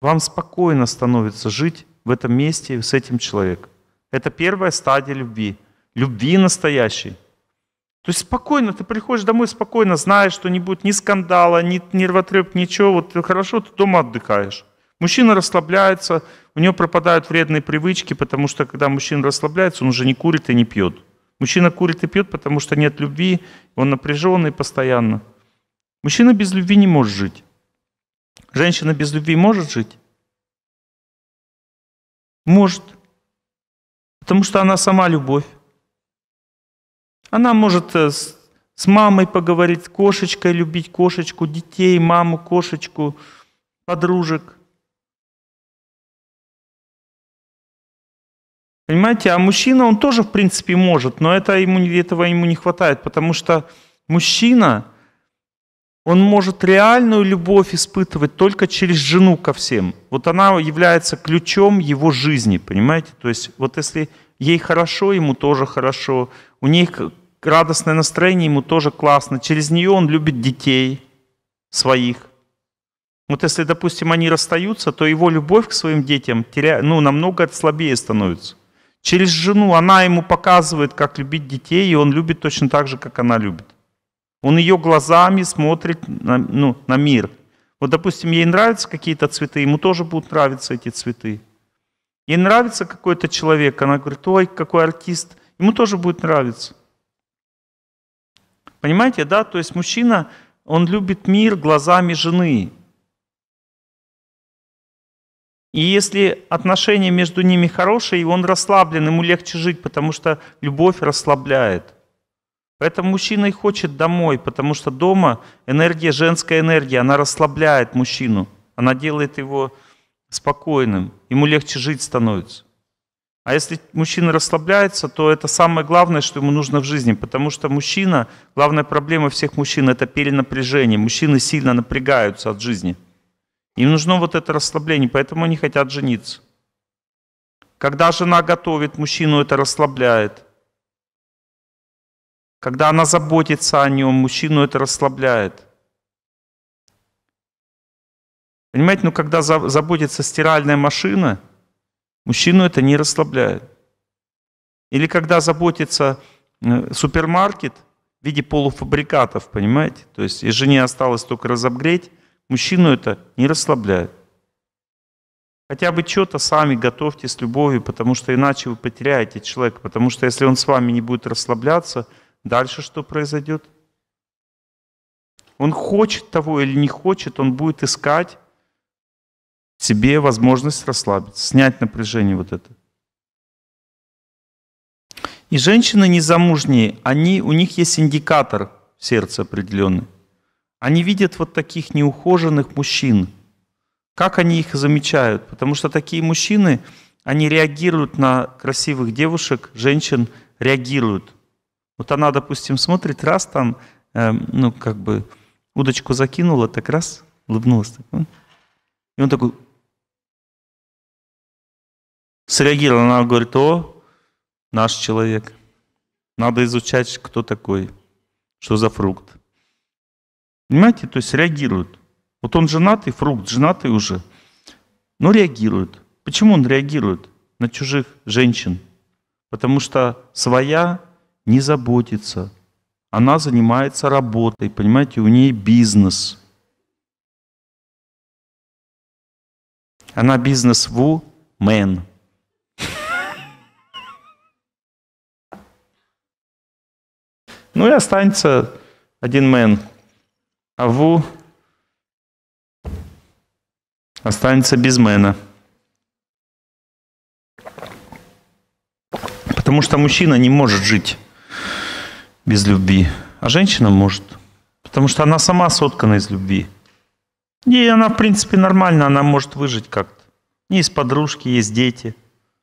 Вам спокойно становится жить в этом месте с этим человеком. Это первая стадия любви. Любви настоящей. То есть спокойно, ты приходишь домой спокойно, знаешь, что не будет ни скандала, ни нервотреп, ничего. Вот хорошо, ты дома отдыхаешь. Мужчина расслабляется, у него пропадают вредные привычки, потому что когда мужчина расслабляется, он уже не курит и не пьет. Мужчина курит и пьет, потому что нет любви, он напряженный постоянно. Мужчина без любви не может жить. Женщина без любви может жить? Может. Потому что она сама любовь. Она может э, с, с мамой поговорить, с кошечкой любить кошечку, детей, маму, кошечку, подружек. Понимаете, а мужчина, он тоже, в принципе, может, но это ему, этого ему не хватает, потому что мужчина, он может реальную любовь испытывать только через жену ко всем. Вот она является ключом его жизни, понимаете? То есть вот если ей хорошо, ему тоже хорошо, у них радостное настроение, ему тоже классно. Через нее он любит детей своих. Вот если, допустим, они расстаются, то его любовь к своим детям теря... ну, намного слабее становится. Через жену она ему показывает, как любить детей, и он любит точно так же, как она любит. Он ее глазами смотрит на, ну, на мир. Вот, допустим, ей нравятся какие-то цветы, ему тоже будут нравиться эти цветы. Ей нравится какой-то человек, она говорит, ой, какой артист, ему тоже будет нравиться. Понимаете, да? То есть мужчина, он любит мир глазами жены. И если отношения между ними хорошие, и он расслаблен, ему легче жить, потому что любовь расслабляет. Поэтому мужчина и хочет домой, потому что дома энергия, женская энергия, она расслабляет мужчину, она делает его спокойным, ему легче жить становится. А если мужчина расслабляется, то это самое главное, что ему нужно в жизни, потому что мужчина, главная проблема всех мужчин – это перенапряжение. Мужчины сильно напрягаются от жизни. Им нужно вот это расслабление, поэтому они хотят жениться. Когда жена готовит мужчину, это расслабляет. Когда она заботится о нем, мужчину это расслабляет. Понимаете, ну когда заботится стиральная машина – Мужчину это не расслабляет. Или когда заботится э, супермаркет в виде полуфабрикатов, понимаете? То есть и жене осталось только разогреть, мужчину это не расслабляет. Хотя бы что-то сами готовьте с любовью, потому что иначе вы потеряете человека. Потому что если он с вами не будет расслабляться, дальше что произойдет? Он хочет того или не хочет, он будет искать себе возможность расслабиться, снять напряжение вот это. И женщины незамужние, они, у них есть индикатор в сердце определенный. Они видят вот таких неухоженных мужчин. Как они их замечают? Потому что такие мужчины, они реагируют на красивых девушек, женщин реагируют. Вот она, допустим, смотрит, раз там, э, ну, как бы, удочку закинула, так раз, улыбнулась. Так, И он такой, среагировала. Она говорит, о, наш человек. Надо изучать, кто такой, что за фрукт. Понимаете, то есть реагируют. Вот он женатый, фрукт женатый уже, но реагирует. Почему он реагирует на чужих женщин? Потому что своя не заботится. Она занимается работой, понимаете, у нее бизнес. Она бизнес-вумен. Ну и останется один мен, а ву останется без мэна. Потому что мужчина не может жить без любви, а женщина может. Потому что она сама соткана из любви. И она, в принципе, нормально, она может выжить как-то. есть подружки, есть дети.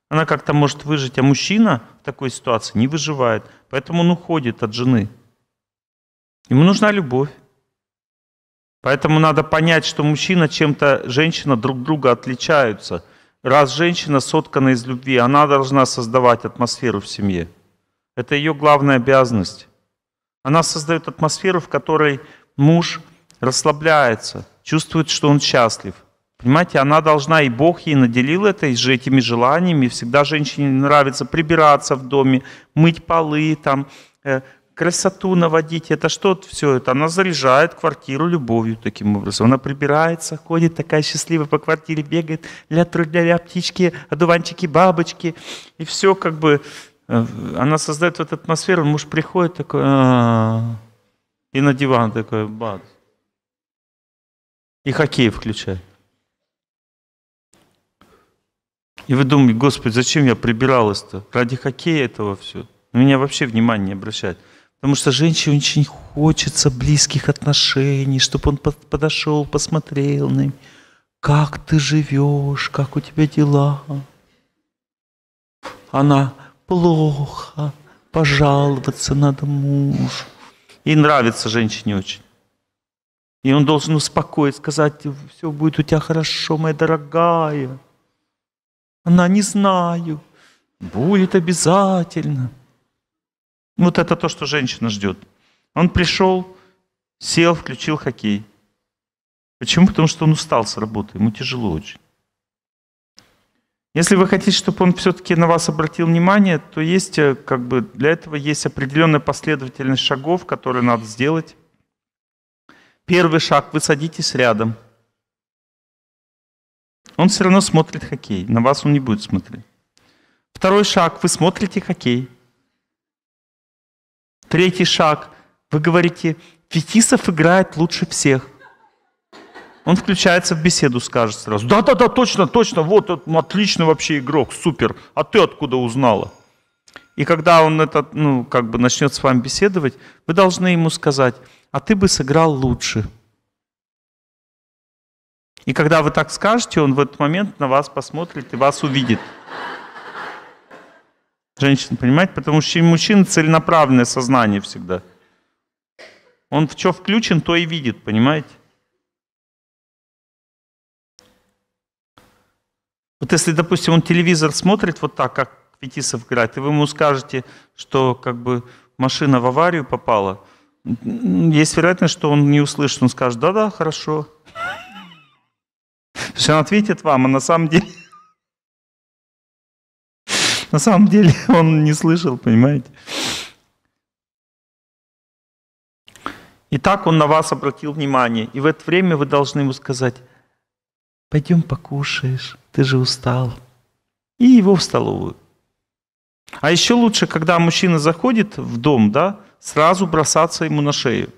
Она как-то может выжить, а мужчина в такой ситуации не выживает. Поэтому он уходит от жены. Ему нужна любовь. Поэтому надо понять, что мужчина чем-то, женщина друг друга отличаются. Раз женщина соткана из любви, она должна создавать атмосферу в семье. Это ее главная обязанность. Она создает атмосферу, в которой муж расслабляется, чувствует, что он счастлив. Понимаете, она должна, и Бог ей наделил этой же этими желаниями. Всегда женщине нравится прибираться в доме, мыть полы, там, э, красоту наводить. Это что все это? Она заряжает квартиру любовью таким образом. Она прибирается, ходит такая счастливая по квартире, бегает, ля-тру-ля-ля, птички, одуванчики, бабочки. И все как бы... Э, она создает вот атмосферу, муж приходит такой... «А, и на диван такой, бац. И хоккей включает. И вы думаете, Господи, зачем я прибиралась-то? Ради хоккея этого все? На меня вообще внимание не обращать. Потому что женщине очень хочется близких отношений, чтобы он подошел, посмотрел на меня. Как ты живешь, как у тебя дела? Она плохо, пожаловаться надо мужу. И нравится женщине очень. И он должен успокоить, сказать, все будет у тебя хорошо, моя дорогая. Она не знаю. Будет обязательно. Вот это то, что женщина ждет. Он пришел, сел, включил хоккей. Почему? Потому что он устал с работы, ему тяжело очень. Если вы хотите, чтобы он все-таки на вас обратил внимание, то есть, э, как бы, для этого есть определенная последовательность шагов, которые надо сделать. Первый шаг – вы садитесь рядом – он все равно смотрит хоккей. На вас он не будет смотреть. Второй шаг. Вы смотрите хоккей. Третий шаг. Вы говорите, Фетисов играет лучше всех. Он включается в беседу, скажет сразу. Да-да-да, точно, точно, вот, вот отличный вообще игрок, супер. А ты откуда узнала? И когда он это, ну, как бы начнет с вами беседовать, вы должны ему сказать, а ты бы сыграл лучше. И когда вы так скажете, он в этот момент на вас посмотрит и вас увидит. Женщина, понимаете? Потому что мужчина целенаправленное сознание всегда. Он в что включен, то и видит, понимаете? Вот если, допустим, он телевизор смотрит вот так, как Фетисов играет, и вы ему скажете, что как бы машина в аварию попала, есть вероятность, что он не услышит, он скажет, да-да, хорошо. То есть он ответит вам, а на самом деле... *laughs* На самом деле он не слышал, понимаете? Итак, он на вас обратил внимание. И в это время вы должны ему сказать, пойдем покушаешь, ты же устал. И его в столовую. А еще лучше, когда мужчина заходит в дом, да, сразу бросаться ему на шею.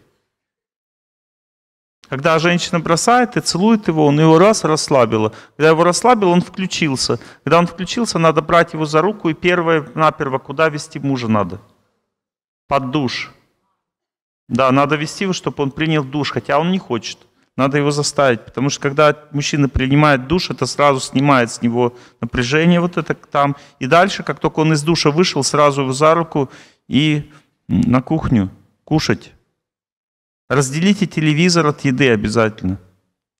Когда женщина бросает и целует его, он его раз расслабила. Когда его расслабил, он включился. Когда он включился, надо брать его за руку и первое, наперво, куда вести мужа надо? Под душ. Да, надо вести его, чтобы он принял душ, хотя он не хочет. Надо его заставить, потому что когда мужчина принимает душ, это сразу снимает с него напряжение вот это там. И дальше, как только он из душа вышел, сразу его за руку и на кухню кушать. Разделите телевизор от еды обязательно.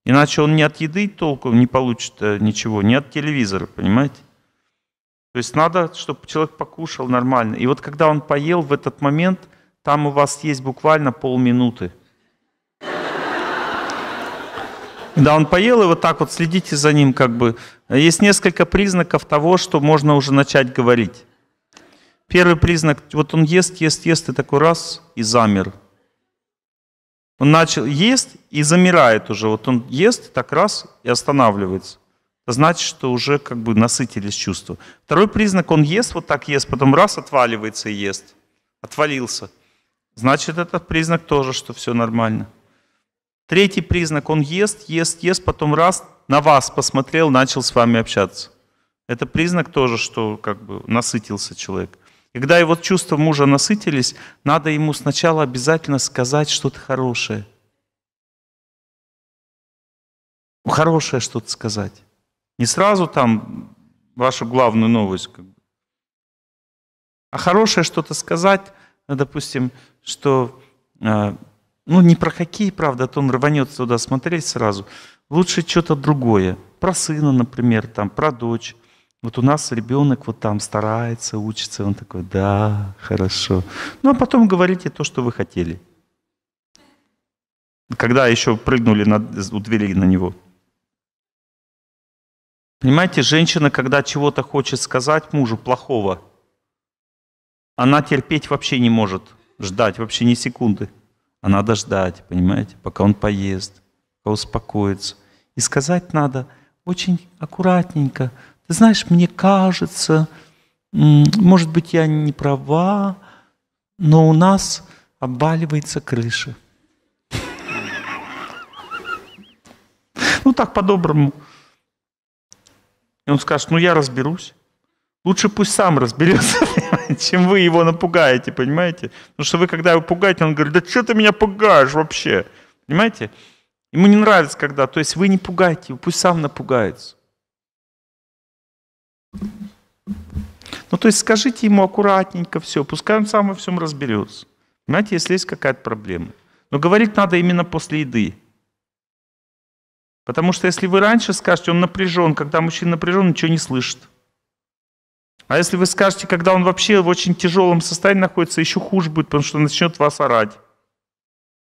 Иначе он не от еды толком не получит э, ничего, не от телевизора, понимаете? То есть надо, чтобы человек покушал нормально. И вот когда он поел в этот момент, там у вас есть буквально полминуты. Да, он поел, и вот так вот следите за ним как бы. Есть несколько признаков того, что можно уже начать говорить. Первый признак, вот он ест, ест, ест, и такой раз, и замер. Он начал ест и замирает уже. Вот он ест, так раз и останавливается. Это значит, что уже как бы насытились чувства. Второй признак, он ест, вот так ест, потом раз отваливается и ест. Отвалился. Значит, этот признак тоже, что все нормально. Третий признак, он ест, ест, ест, потом раз на вас посмотрел, начал с вами общаться. Это признак тоже, что как бы насытился человек. Когда его чувства мужа насытились, надо ему сначала обязательно сказать что-то хорошее. Хорошее что-то сказать. Не сразу там вашу главную новость. Как бы. А хорошее что-то сказать, ну, допустим, что, а, ну, не про какие, правда, а то он рванется туда смотреть сразу. Лучше что-то другое. Про сына, например, там, про дочь вот у нас ребенок вот там старается, учится, он такой, да, хорошо. Ну а потом говорите то, что вы хотели. Когда еще прыгнули, на, удвели на него. Понимаете, женщина, когда чего-то хочет сказать мужу плохого, она терпеть вообще не может, ждать вообще ни секунды. А надо ждать, понимаете, пока он поест, пока успокоится. И сказать надо очень аккуратненько, ты знаешь, мне кажется, может быть, я не права, но у нас обваливается крыша. Ну так по-доброму. И он скажет, ну я разберусь. Лучше пусть сам разберется, *laughs* чем вы его напугаете, понимаете? Потому что вы, когда его пугаете, он говорит, да что ты меня пугаешь вообще? Понимаете? Ему не нравится, когда, то есть вы не пугайте его, пусть сам напугается. Ну, то есть скажите ему аккуратненько все, пускай он сам во всем разберется. Понимаете, если есть какая-то проблема. Но говорить надо именно после еды. Потому что если вы раньше скажете, он напряжен, когда мужчина напряжен, ничего не слышит. А если вы скажете, когда он вообще в очень тяжелом состоянии находится, еще хуже будет, потому что начнет вас орать.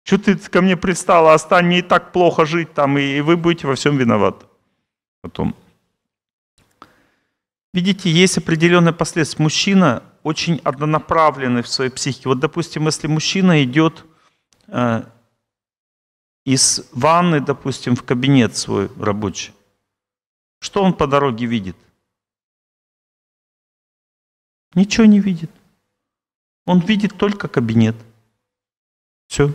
Что ты ко мне пристала, остань, мне и так плохо жить там, и вы будете во всем виноваты потом. Видите, есть определенные последствия. Мужчина очень однонаправленный в своей психике. Вот, допустим, если мужчина идет э, из ванны, допустим, в кабинет свой рабочий, что он по дороге видит? Ничего не видит. Он видит только кабинет. Все.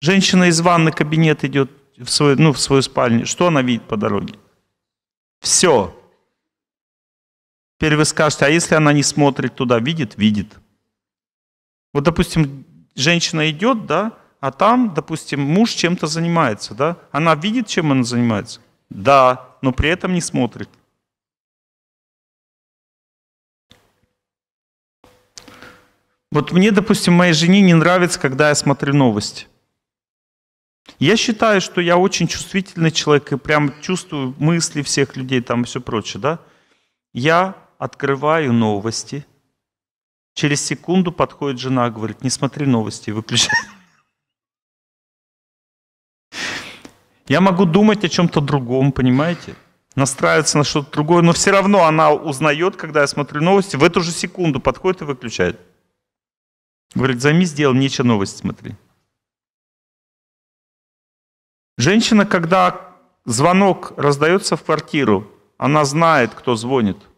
Женщина из ванны кабинет идет в свою, ну, в свою спальню. Что она видит по дороге? Все. Теперь вы скажете, а если она не смотрит туда, видит? Видит. Вот, допустим, женщина идет, да, а там, допустим, муж чем-то занимается, да? Она видит, чем он занимается? Да, но при этом не смотрит. Вот мне, допустим, моей жене не нравится, когда я смотрю новости. Я считаю, что я очень чувствительный человек и прям чувствую мысли всех людей там все прочее, да? Я открываю новости. Через секунду подходит жена, говорит, не смотри новости, выключай. Я могу думать о чем-то другом, понимаете? Настраиваться на что-то другое, но все равно она узнает, когда я смотрю новости, в эту же секунду подходит и выключает. Говорит, займись делом, нечего новости смотри. Женщина, когда звонок раздается в квартиру, она знает, кто звонит –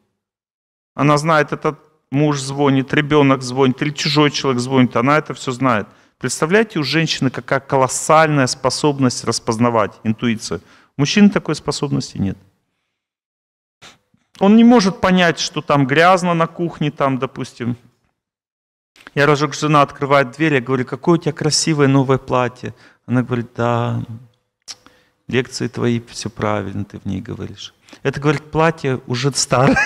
она знает, этот муж звонит, ребенок звонит, или чужой человек звонит, она это все знает. Представляете, у женщины какая колоссальная способность распознавать интуицию. У мужчины такой способности нет. Он не может понять, что там грязно на кухне, там, допустим. Я разок жена открывает дверь, я говорю, какое у тебя красивое новое платье. Она говорит, да, лекции твои, все правильно ты в ней говоришь. Это, говорит, платье уже старое.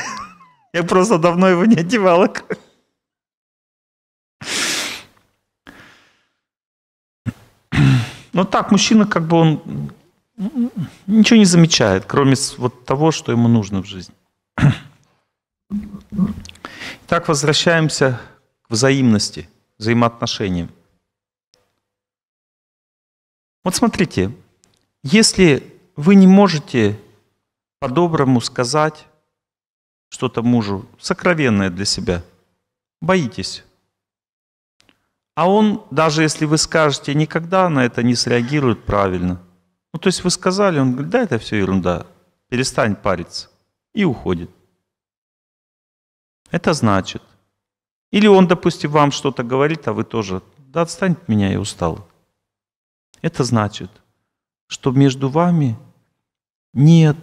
Я просто давно его не одевала. Ну так, мужчина как бы он ничего не замечает, кроме вот того, что ему нужно в жизни. Так возвращаемся к взаимности, взаимоотношениям. Вот смотрите, если вы не можете по-доброму сказать, что-то мужу сокровенное для себя, боитесь. А он, даже если вы скажете, никогда на это не среагирует правильно. Ну, то есть вы сказали, он говорит, да, это все ерунда, перестань париться. И уходит. Это значит. Или он, допустим, вам что-то говорит, а вы тоже, да отстань от меня, я устал. Это значит, что между вами нет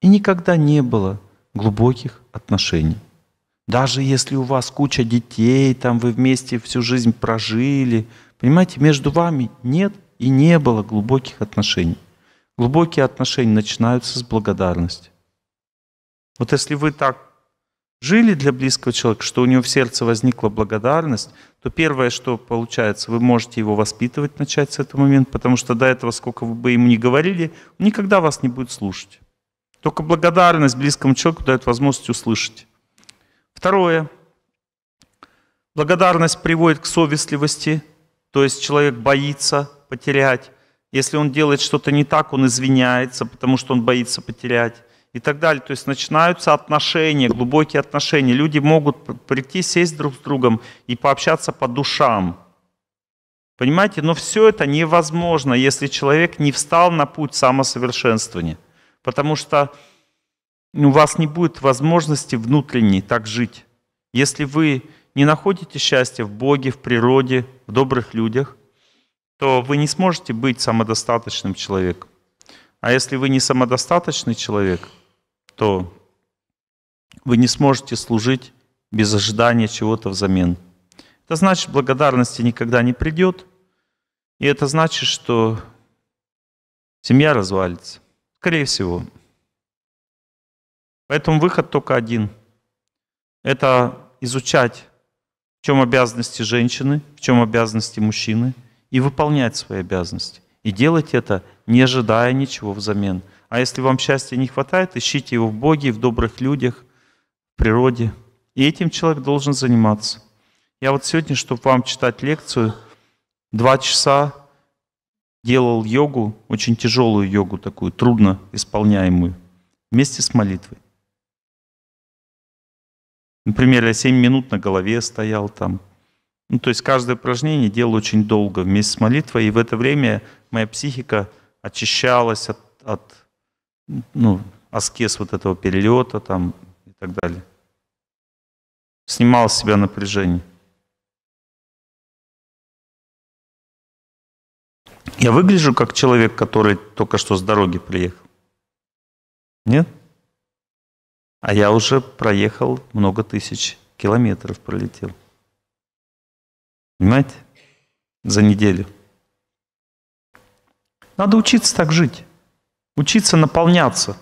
и никогда не было – глубоких отношений. Даже если у вас куча детей, там вы вместе всю жизнь прожили, понимаете, между вами нет и не было глубоких отношений. Глубокие отношения начинаются с благодарности. Вот если вы так жили для близкого человека, что у него в сердце возникла благодарность, то первое, что получается, вы можете его воспитывать начать с этого момента, потому что до этого, сколько вы бы ему ни говорили, он никогда вас не будет слушать. Только благодарность близкому человеку дает возможность услышать. Второе. Благодарность приводит к совестливости, то есть человек боится потерять. Если он делает что-то не так, он извиняется, потому что он боится потерять и так далее. То есть начинаются отношения, глубокие отношения. Люди могут прийти, сесть друг с другом и пообщаться по душам. Понимаете? Но все это невозможно, если человек не встал на путь самосовершенствования. Потому что ну, у вас не будет возможности внутренней так жить. Если вы не находите счастья в Боге, в природе, в добрых людях, то вы не сможете быть самодостаточным человеком. А если вы не самодостаточный человек, то вы не сможете служить без ожидания чего-то взамен. Это значит, благодарности никогда не придет, и это значит, что семья развалится. Скорее всего. Поэтому выход только один. Это изучать, в чем обязанности женщины, в чем обязанности мужчины, и выполнять свои обязанности. И делать это, не ожидая ничего взамен. А если вам счастья не хватает, ищите его в Боге, в добрых людях, в природе. И этим человек должен заниматься. Я вот сегодня, чтобы вам читать лекцию, два часа делал йогу, очень тяжелую йогу такую, трудно исполняемую, вместе с молитвой. Например, я 7 минут на голове стоял там. Ну, то есть каждое упражнение делал очень долго вместе с молитвой, и в это время моя психика очищалась от, от ну, аскез вот этого перелета там и так далее. Снимал с себя напряжение. Я выгляжу как человек, который только что с дороги приехал? Нет? А я уже проехал много тысяч километров, пролетел. Понимаете? За неделю. Надо учиться так жить. Учиться наполняться.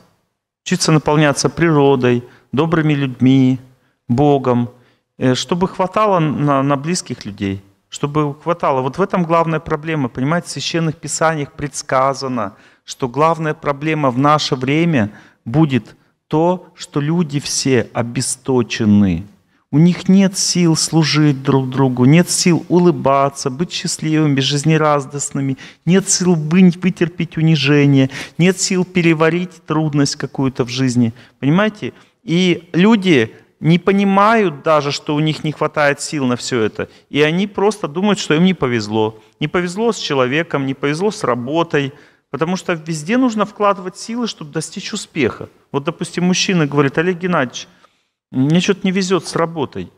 Учиться наполняться природой, добрыми людьми, Богом, э, чтобы хватало на, на близких людей – чтобы хватало. Вот в этом главная проблема. Понимаете, в священных писаниях предсказано, что главная проблема в наше время будет то, что люди все обесточены. У них нет сил служить друг другу, нет сил улыбаться, быть счастливыми, жизнерадостными, нет сил вытерпеть унижение, нет сил переварить трудность какую-то в жизни. Понимаете? И люди не понимают даже, что у них не хватает сил на все это. И они просто думают, что им не повезло. Не повезло с человеком, не повезло с работой. Потому что везде нужно вкладывать силы, чтобы достичь успеха. Вот, допустим, мужчина говорит, Олег Геннадьевич, мне что-то не везет с работой.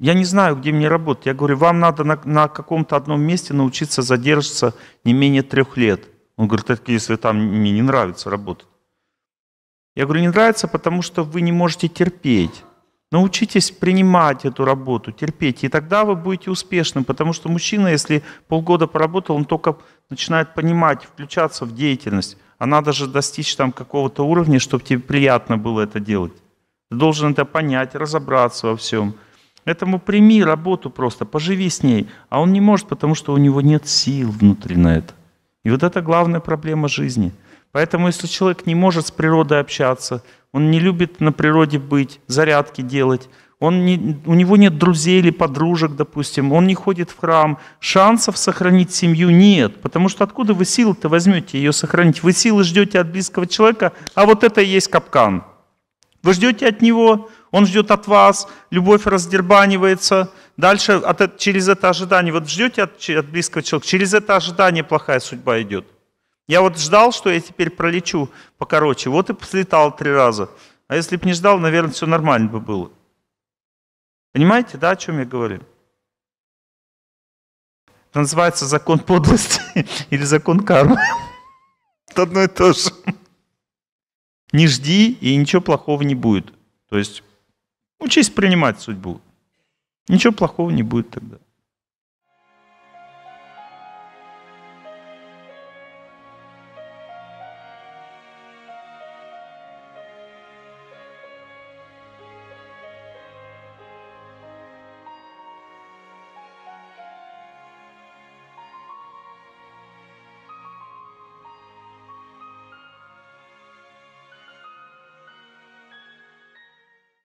Я не знаю, где мне работать. Я говорю, вам надо на, на каком-то одном месте научиться задерживаться не менее трех лет. Он говорит, это если там мне не нравится работать. Я говорю, не нравится, потому что вы не можете терпеть. Научитесь принимать эту работу, терпеть, и тогда вы будете успешным, потому что мужчина, если полгода поработал, он только начинает понимать, включаться в деятельность, а надо же достичь там какого-то уровня, чтобы тебе приятно было это делать. Ты должен это понять, разобраться во всем. Поэтому прими работу просто, поживи с ней. А он не может, потому что у него нет сил внутри на это. И вот это главная проблема жизни – Поэтому если человек не может с природой общаться, он не любит на природе быть, зарядки делать, он не, у него нет друзей или подружек, допустим, он не ходит в храм, шансов сохранить семью нет, потому что откуда вы силы-то возьмете ее сохранить? Вы силы ждете от близкого человека, а вот это и есть капкан. Вы ждете от него, он ждет от вас, любовь раздербанивается, дальше от, э, через это ожидание, вот ждете от, от близкого человека, через это ожидание плохая судьба идет. Я вот ждал, что я теперь пролечу покороче, вот и слетал три раза. А если бы не ждал, наверное, все нормально бы было. Понимаете, да, о чем я говорю? Это называется закон подлости *laughs* или закон кармы. *laughs* Это одно и то же. *laughs* Не жди, и ничего плохого не будет. То есть учись принимать судьбу. Ничего плохого не будет тогда.